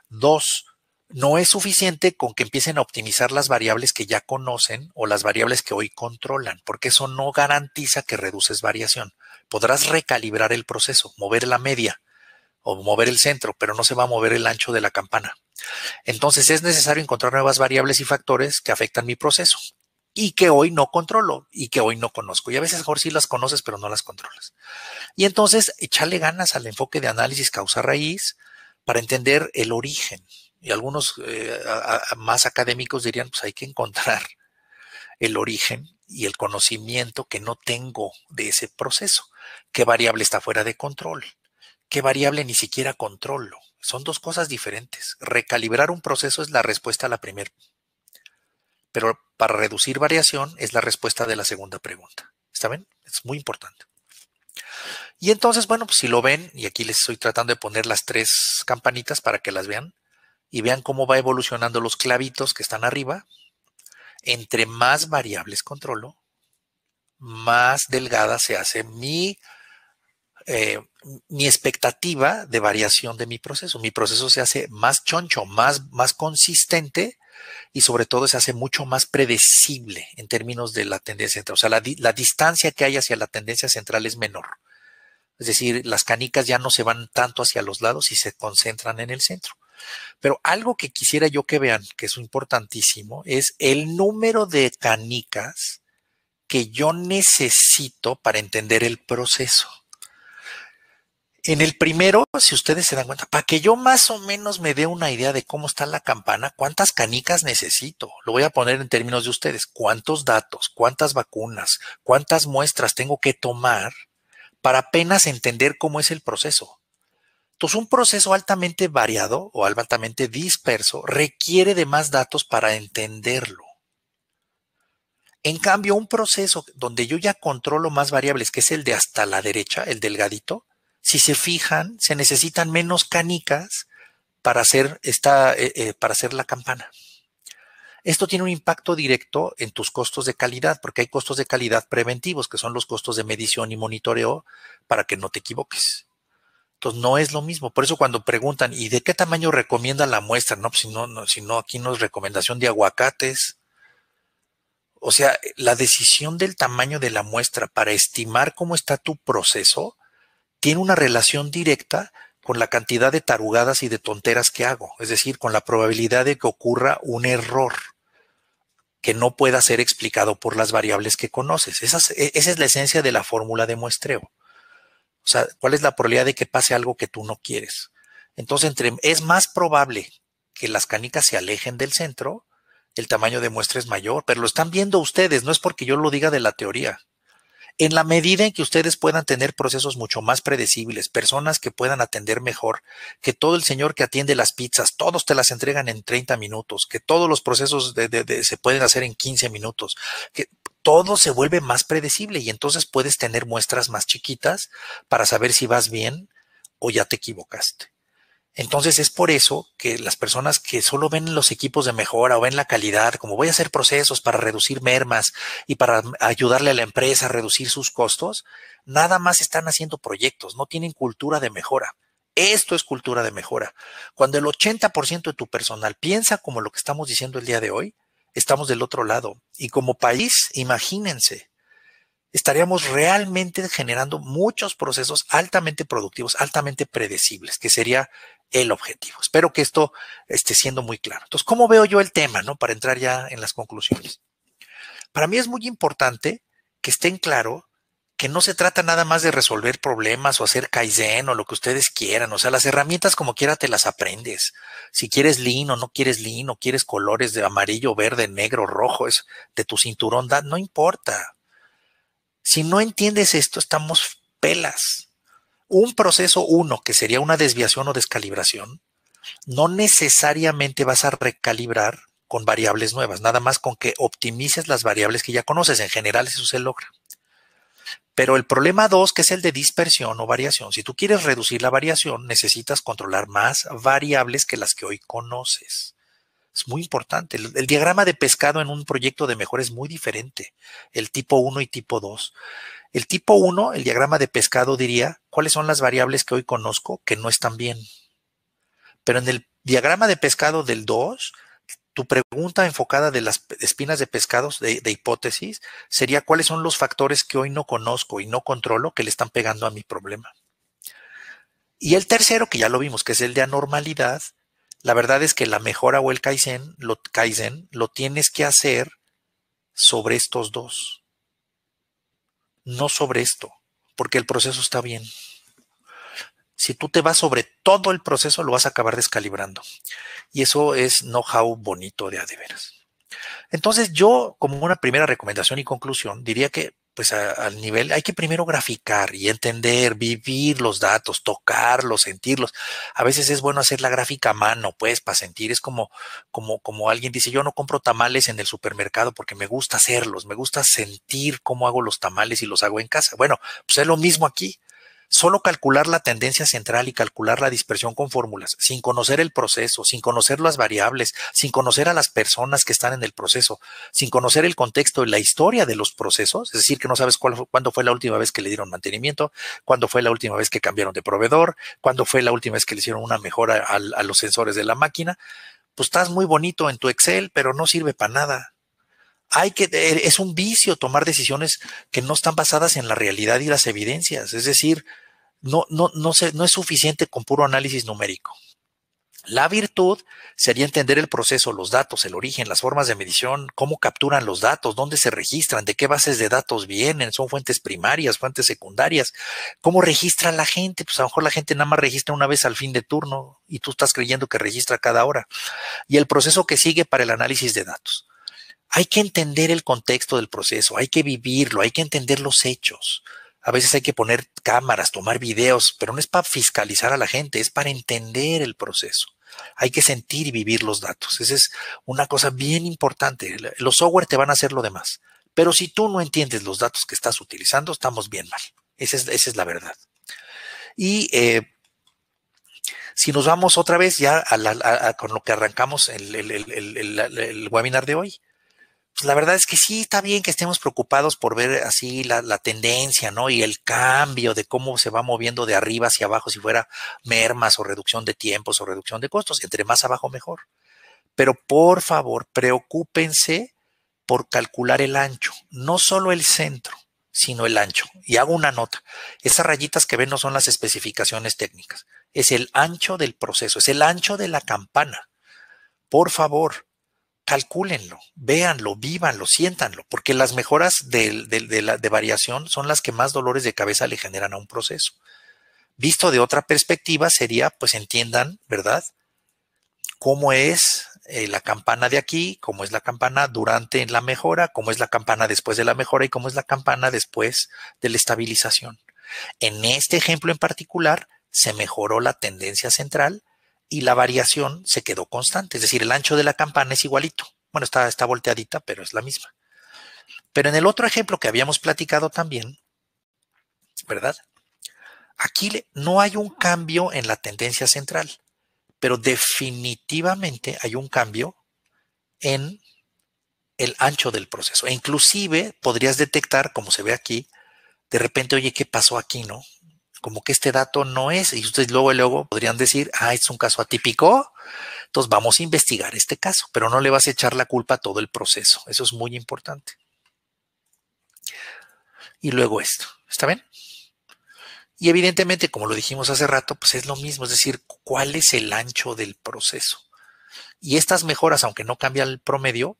Dos, no es suficiente con que empiecen a optimizar las variables que ya conocen o las variables que hoy controlan, porque eso no garantiza que reduces variación. Podrás recalibrar el proceso, mover la media, o mover el centro, pero no se va a mover el ancho de la campana. Entonces es necesario encontrar nuevas variables y factores que afectan mi proceso y que hoy no controlo y que hoy no conozco. Y a veces mejor sí las conoces, pero no las controlas. Y entonces echarle ganas al enfoque de análisis causa-raíz para entender el origen. Y algunos eh, más académicos dirían, pues hay que encontrar el origen y el conocimiento que no tengo de ese proceso. ¿Qué variable está fuera de control? qué variable ni siquiera controlo. Son dos cosas diferentes. Recalibrar un proceso es la respuesta a la primera. Pero para reducir variación es la respuesta de la segunda pregunta. ¿Está bien? Es muy importante. Y entonces, bueno, pues, si lo ven, y aquí les estoy tratando de poner las tres campanitas para que las vean, y vean cómo va evolucionando los clavitos que están arriba, entre más variables controlo, más delgada se hace mi eh, mi expectativa de variación de mi proceso. Mi proceso se hace más choncho, más, más consistente y sobre todo se hace mucho más predecible en términos de la tendencia central. O sea, la distancia que hay hacia la tendencia central es menor. Es decir, las canicas ya no se van tanto hacia los lados y se concentran en el centro. Pero algo que quisiera yo que vean, que es importantísimo, es el número de canicas que yo necesito para entender el proceso. En el primero, si ustedes se dan cuenta, para que yo más o menos me dé una idea de cómo está la campana, cuántas canicas necesito. Lo voy a poner en términos de ustedes. ¿Cuántos datos, cuántas vacunas, cuántas muestras tengo que tomar para apenas entender cómo es el proceso? Entonces, un proceso altamente variado o altamente disperso requiere de más datos para entenderlo. En cambio, un proceso donde yo ya controlo más variables, que es el de hasta la derecha, el delgadito, si se fijan, se necesitan menos canicas para hacer, esta, eh, eh, para hacer la campana. Esto tiene un impacto directo en tus costos de calidad, porque hay costos de calidad preventivos, que son los costos de medición y monitoreo, para que no te equivoques. Entonces, no es lo mismo. Por eso cuando preguntan, ¿y de qué tamaño recomienda la muestra? No, pues, si si no aquí no es recomendación de aguacates. O sea, la decisión del tamaño de la muestra para estimar cómo está tu proceso tiene una relación directa con la cantidad de tarugadas y de tonteras que hago, es decir, con la probabilidad de que ocurra un error que no pueda ser explicado por las variables que conoces. Esa es, e, la esencia de la fórmula de muestreo. O sea, ¿cuál es la probabilidad de que pase algo que tú no quieres? Entonces, es más probable que las canicas se alejen del centro, el tamaño de muestra es mayor, pero lo están viendo ustedes, no es porque yo lo diga de la teoría en la medida en que ustedes puedan tener procesos mucho más predecibles, personas que puedan atender mejor, que todo el señor que atiende las pizzas, todos te las entregan en 30 minutos, que todos los procesos de, de, se pueden hacer en 15 minutos, que todo se vuelve más predecible y entonces puedes tener muestras más chiquitas para saber si vas bien o ya te equivocaste. Entonces es por eso que las personas que solo ven los equipos de mejora o ven la calidad, como voy a hacer procesos para reducir mermas y para ayudarle a la empresa a reducir sus costos, nada más están haciendo proyectos, no tienen cultura de mejora. Esto es cultura de mejora. Cuando el 80% de tu personal piensa como lo que estamos diciendo el día de hoy, estamos del otro lado. Y como país, imagínense, estaríamos realmente generando muchos procesos altamente productivos, altamente predecibles, que sería el objetivo. Espero que esto esté siendo muy claro. Entonces, ¿cómo veo yo el tema, no? Para entrar ya en las conclusiones. Para mí es muy importante que estén claro que no se trata nada más de resolver problemas o hacer kaizen o lo que ustedes quieran. O sea, las herramientas como quiera te las aprendes. Si quieres lean o no quieres lean o quieres colores de amarillo, verde, negro, rojo, es de tu cinturón, da, no importa. Si no entiendes esto, estamos pelas un proceso 1, que sería una desviación o descalibración, no necesariamente vas a recalibrar con variables nuevas, nada más con que optimices las variables que ya conoces. En general eso se logra. Pero el problema 2, que es el de dispersión o variación, si tú quieres reducir la variación, necesitas controlar más variables que las que hoy conoces. Es muy importante. El, diagrama de pescado en un proyecto de mejora es muy diferente, el tipo 1 y tipo 2. El tipo 1, el diagrama de pescado diría, ¿cuáles son las variables que hoy conozco que no están bien? Pero en el diagrama de pescado del 2, tu pregunta enfocada de las espinas de pescados de, hipótesis sería cuáles son los factores que hoy no conozco y no controlo que le están pegando a mi problema. Y el tercero, que ya lo vimos, que es el de anormalidad, la verdad es que la mejora o el kaizen lo, kaizen, lo tienes que hacer sobre estos dos no sobre esto, porque el proceso está bien. Si tú te vas sobre todo el proceso, lo vas a acabar descalibrando. Y eso es know-how bonito de a Entonces, yo, como una primera recomendación y conclusión, diría que pues al nivel, hay que primero graficar y entender, vivir los datos, tocarlos, sentirlos. A veces es bueno hacer la gráfica a mano, pues, para sentir. Es como, como, como alguien dice, yo no compro tamales en el supermercado porque me gusta hacerlos, me gusta sentir cómo hago los tamales y los hago en casa. Bueno, pues es lo mismo aquí. Solo calcular la tendencia central y calcular la dispersión con fórmulas, sin conocer el proceso, sin conocer las variables, sin conocer a las personas que están en el proceso, sin conocer el contexto y la historia de los procesos, es decir, que no sabes cuál, cuándo fue la última vez que le dieron mantenimiento, cuándo fue la última vez que cambiaron de proveedor, cuándo fue la última vez que le hicieron una mejora a, a los sensores de la máquina, pues estás muy bonito en tu Excel, pero no sirve para nada. Hay que, e, es un vicio tomar decisiones que no están basadas en la realidad y las evidencias. Es decir, no, no, no, no es suficiente con puro análisis numérico. La virtud sería entender el proceso, los datos, el origen, las formas de medición, cómo capturan los datos, dónde se registran, de qué bases de datos vienen, son fuentes primarias, fuentes secundarias, cómo registra la gente. Pues a lo mejor la gente nada más registra una vez al fin de turno y tú estás creyendo que registra cada hora. Y el proceso que sigue para el análisis de datos. Hay que entender el contexto del proceso, hay que vivirlo, hay que entender los hechos. A veces hay que poner cámaras, tomar videos, pero no es para fiscalizar a la gente, es para entender el proceso. Hay que sentir y vivir los datos. Esa es una cosa bien importante. Los software te van a hacer lo demás. Pero si tú no entiendes los datos que estás utilizando, estamos bien mal. Esa es, la verdad. Y eh, si nos vamos otra vez ya a con lo que arrancamos en el webinar de hoy, pues la verdad es que sí está bien que estemos preocupados por ver así la, tendencia, ¿no? Y el cambio de cómo se va moviendo de arriba hacia abajo, si fuera mermas o reducción de tiempos o reducción de costos, entre más abajo mejor. Pero por favor, preocúpense por calcular el ancho, no solo el centro, sino el ancho. Y hago una nota, esas rayitas que ven no son las especificaciones técnicas, es el ancho del proceso, es el ancho de la campana. Por favor, calcúlenlo, véanlo, vívanlo, siéntanlo, porque las mejoras de, variación son las que más dolores de cabeza le generan a un proceso. Visto de otra perspectiva sería, pues entiendan, ¿verdad? Cómo es eh, la campana de aquí, cómo es la campana durante la mejora, cómo es la campana después de la mejora y cómo es la campana después de la estabilización. En este ejemplo en particular, se mejoró la tendencia central, y la variación se quedó constante. Es decir, el ancho de la campana es igualito. Bueno, está, está volteadita, pero es la misma. Pero en el otro ejemplo que habíamos platicado también, ¿verdad? Aquí no hay un cambio en la tendencia central, pero definitivamente hay un cambio en el ancho del proceso. E inclusive podrías detectar, como se ve aquí, de repente, oye, ¿qué pasó aquí, no? como que este dato no es, y ustedes luego y luego podrían decir, ah, es un caso atípico, entonces vamos a investigar este caso, pero no le vas a echar la culpa a todo el proceso, eso es muy importante. Y luego esto, ¿está bien? Y evidentemente, como lo dijimos hace rato, pues es lo mismo, es decir, cuál es el ancho del proceso. Y estas mejoras, aunque no cambia el promedio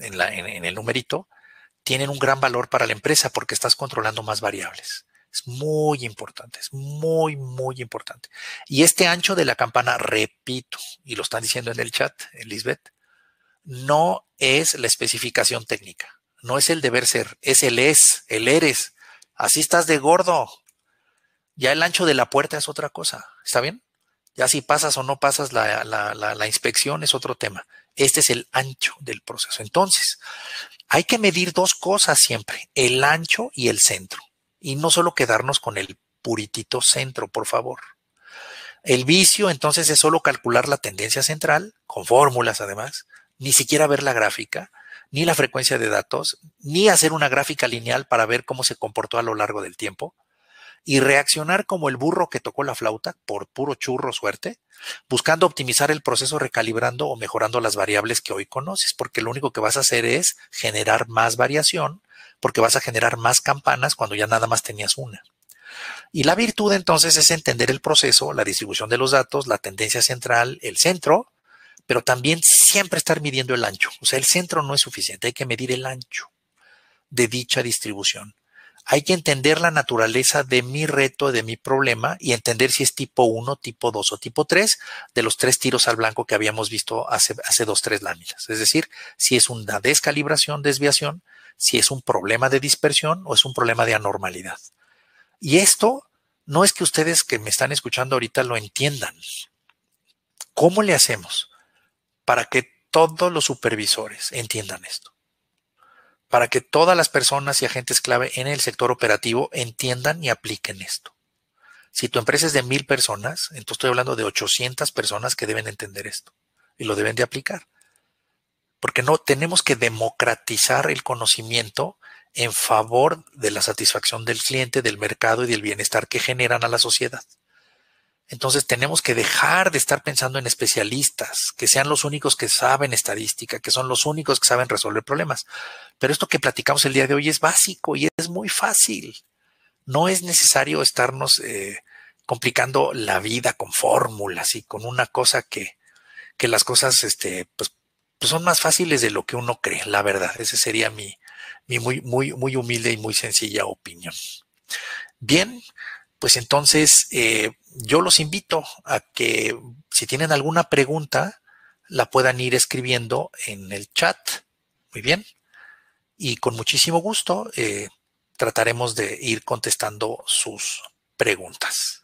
en, en el numerito, tienen un gran valor para la empresa porque estás controlando más variables. Es muy importante, es muy, muy importante. Y este ancho de la campana, repito, y lo están diciendo en el chat, Lisbeth, no es la especificación técnica, no es el deber ser, es el es, el eres. Así estás de gordo. Ya el ancho de la puerta es otra cosa, ¿está bien? Ya si pasas o no pasas la, la inspección es otro tema. Este es el ancho del proceso. Entonces, hay que medir dos cosas siempre, el ancho y el centro y no solo quedarnos con el puritito centro, por favor. El vicio entonces es solo calcular la tendencia central, con fórmulas además, ni siquiera ver la gráfica, ni la frecuencia de datos, ni hacer una gráfica lineal para ver cómo se comportó a lo largo del tiempo y reaccionar como el burro que tocó la flauta por puro churro suerte, buscando optimizar el proceso recalibrando o mejorando las variables que hoy conoces, porque lo único que vas a hacer es generar más variación, porque vas a generar más campanas cuando ya nada más tenías una. Y la virtud entonces es entender el proceso, la distribución de los datos, la tendencia central, el centro, pero también siempre estar midiendo el ancho. O sea, el centro no es suficiente, hay que medir el ancho de dicha distribución. Hay que entender la naturaleza de mi reto, de mi problema y entender si es tipo 1, tipo 2 o tipo 3 de los tres tiros al blanco que habíamos visto hace, hace dos, tres láminas. Es decir, si es una descalibración, desviación, si es un problema de dispersión o es un problema de anormalidad. Y esto no es que ustedes que me están escuchando ahorita lo entiendan. ¿Cómo le hacemos para que todos los supervisores entiendan esto? para que todas las personas y agentes clave en el sector operativo entiendan y apliquen esto. Si tu empresa es de mil personas, entonces estoy hablando de 800 personas que deben entender esto y lo deben de aplicar. Porque no tenemos que democratizar el conocimiento en favor de la satisfacción del cliente, del mercado y del bienestar que generan a la sociedad. Entonces tenemos que dejar de estar pensando en especialistas, que sean los únicos que saben estadística, que son los únicos que saben resolver problemas. Pero esto que platicamos el día de hoy es básico y es muy fácil. No es necesario estarnos eh, complicando la vida con fórmulas y con una cosa que, que las cosas este, pues, pues son más fáciles de lo que uno cree, la verdad. Esa sería mi, mi muy, muy, muy humilde y muy sencilla opinión. Bien, pues entonces... Eh, yo los invito a que si tienen alguna pregunta, la puedan ir escribiendo en el chat. Muy bien. Y con muchísimo gusto eh, trataremos de ir contestando sus preguntas.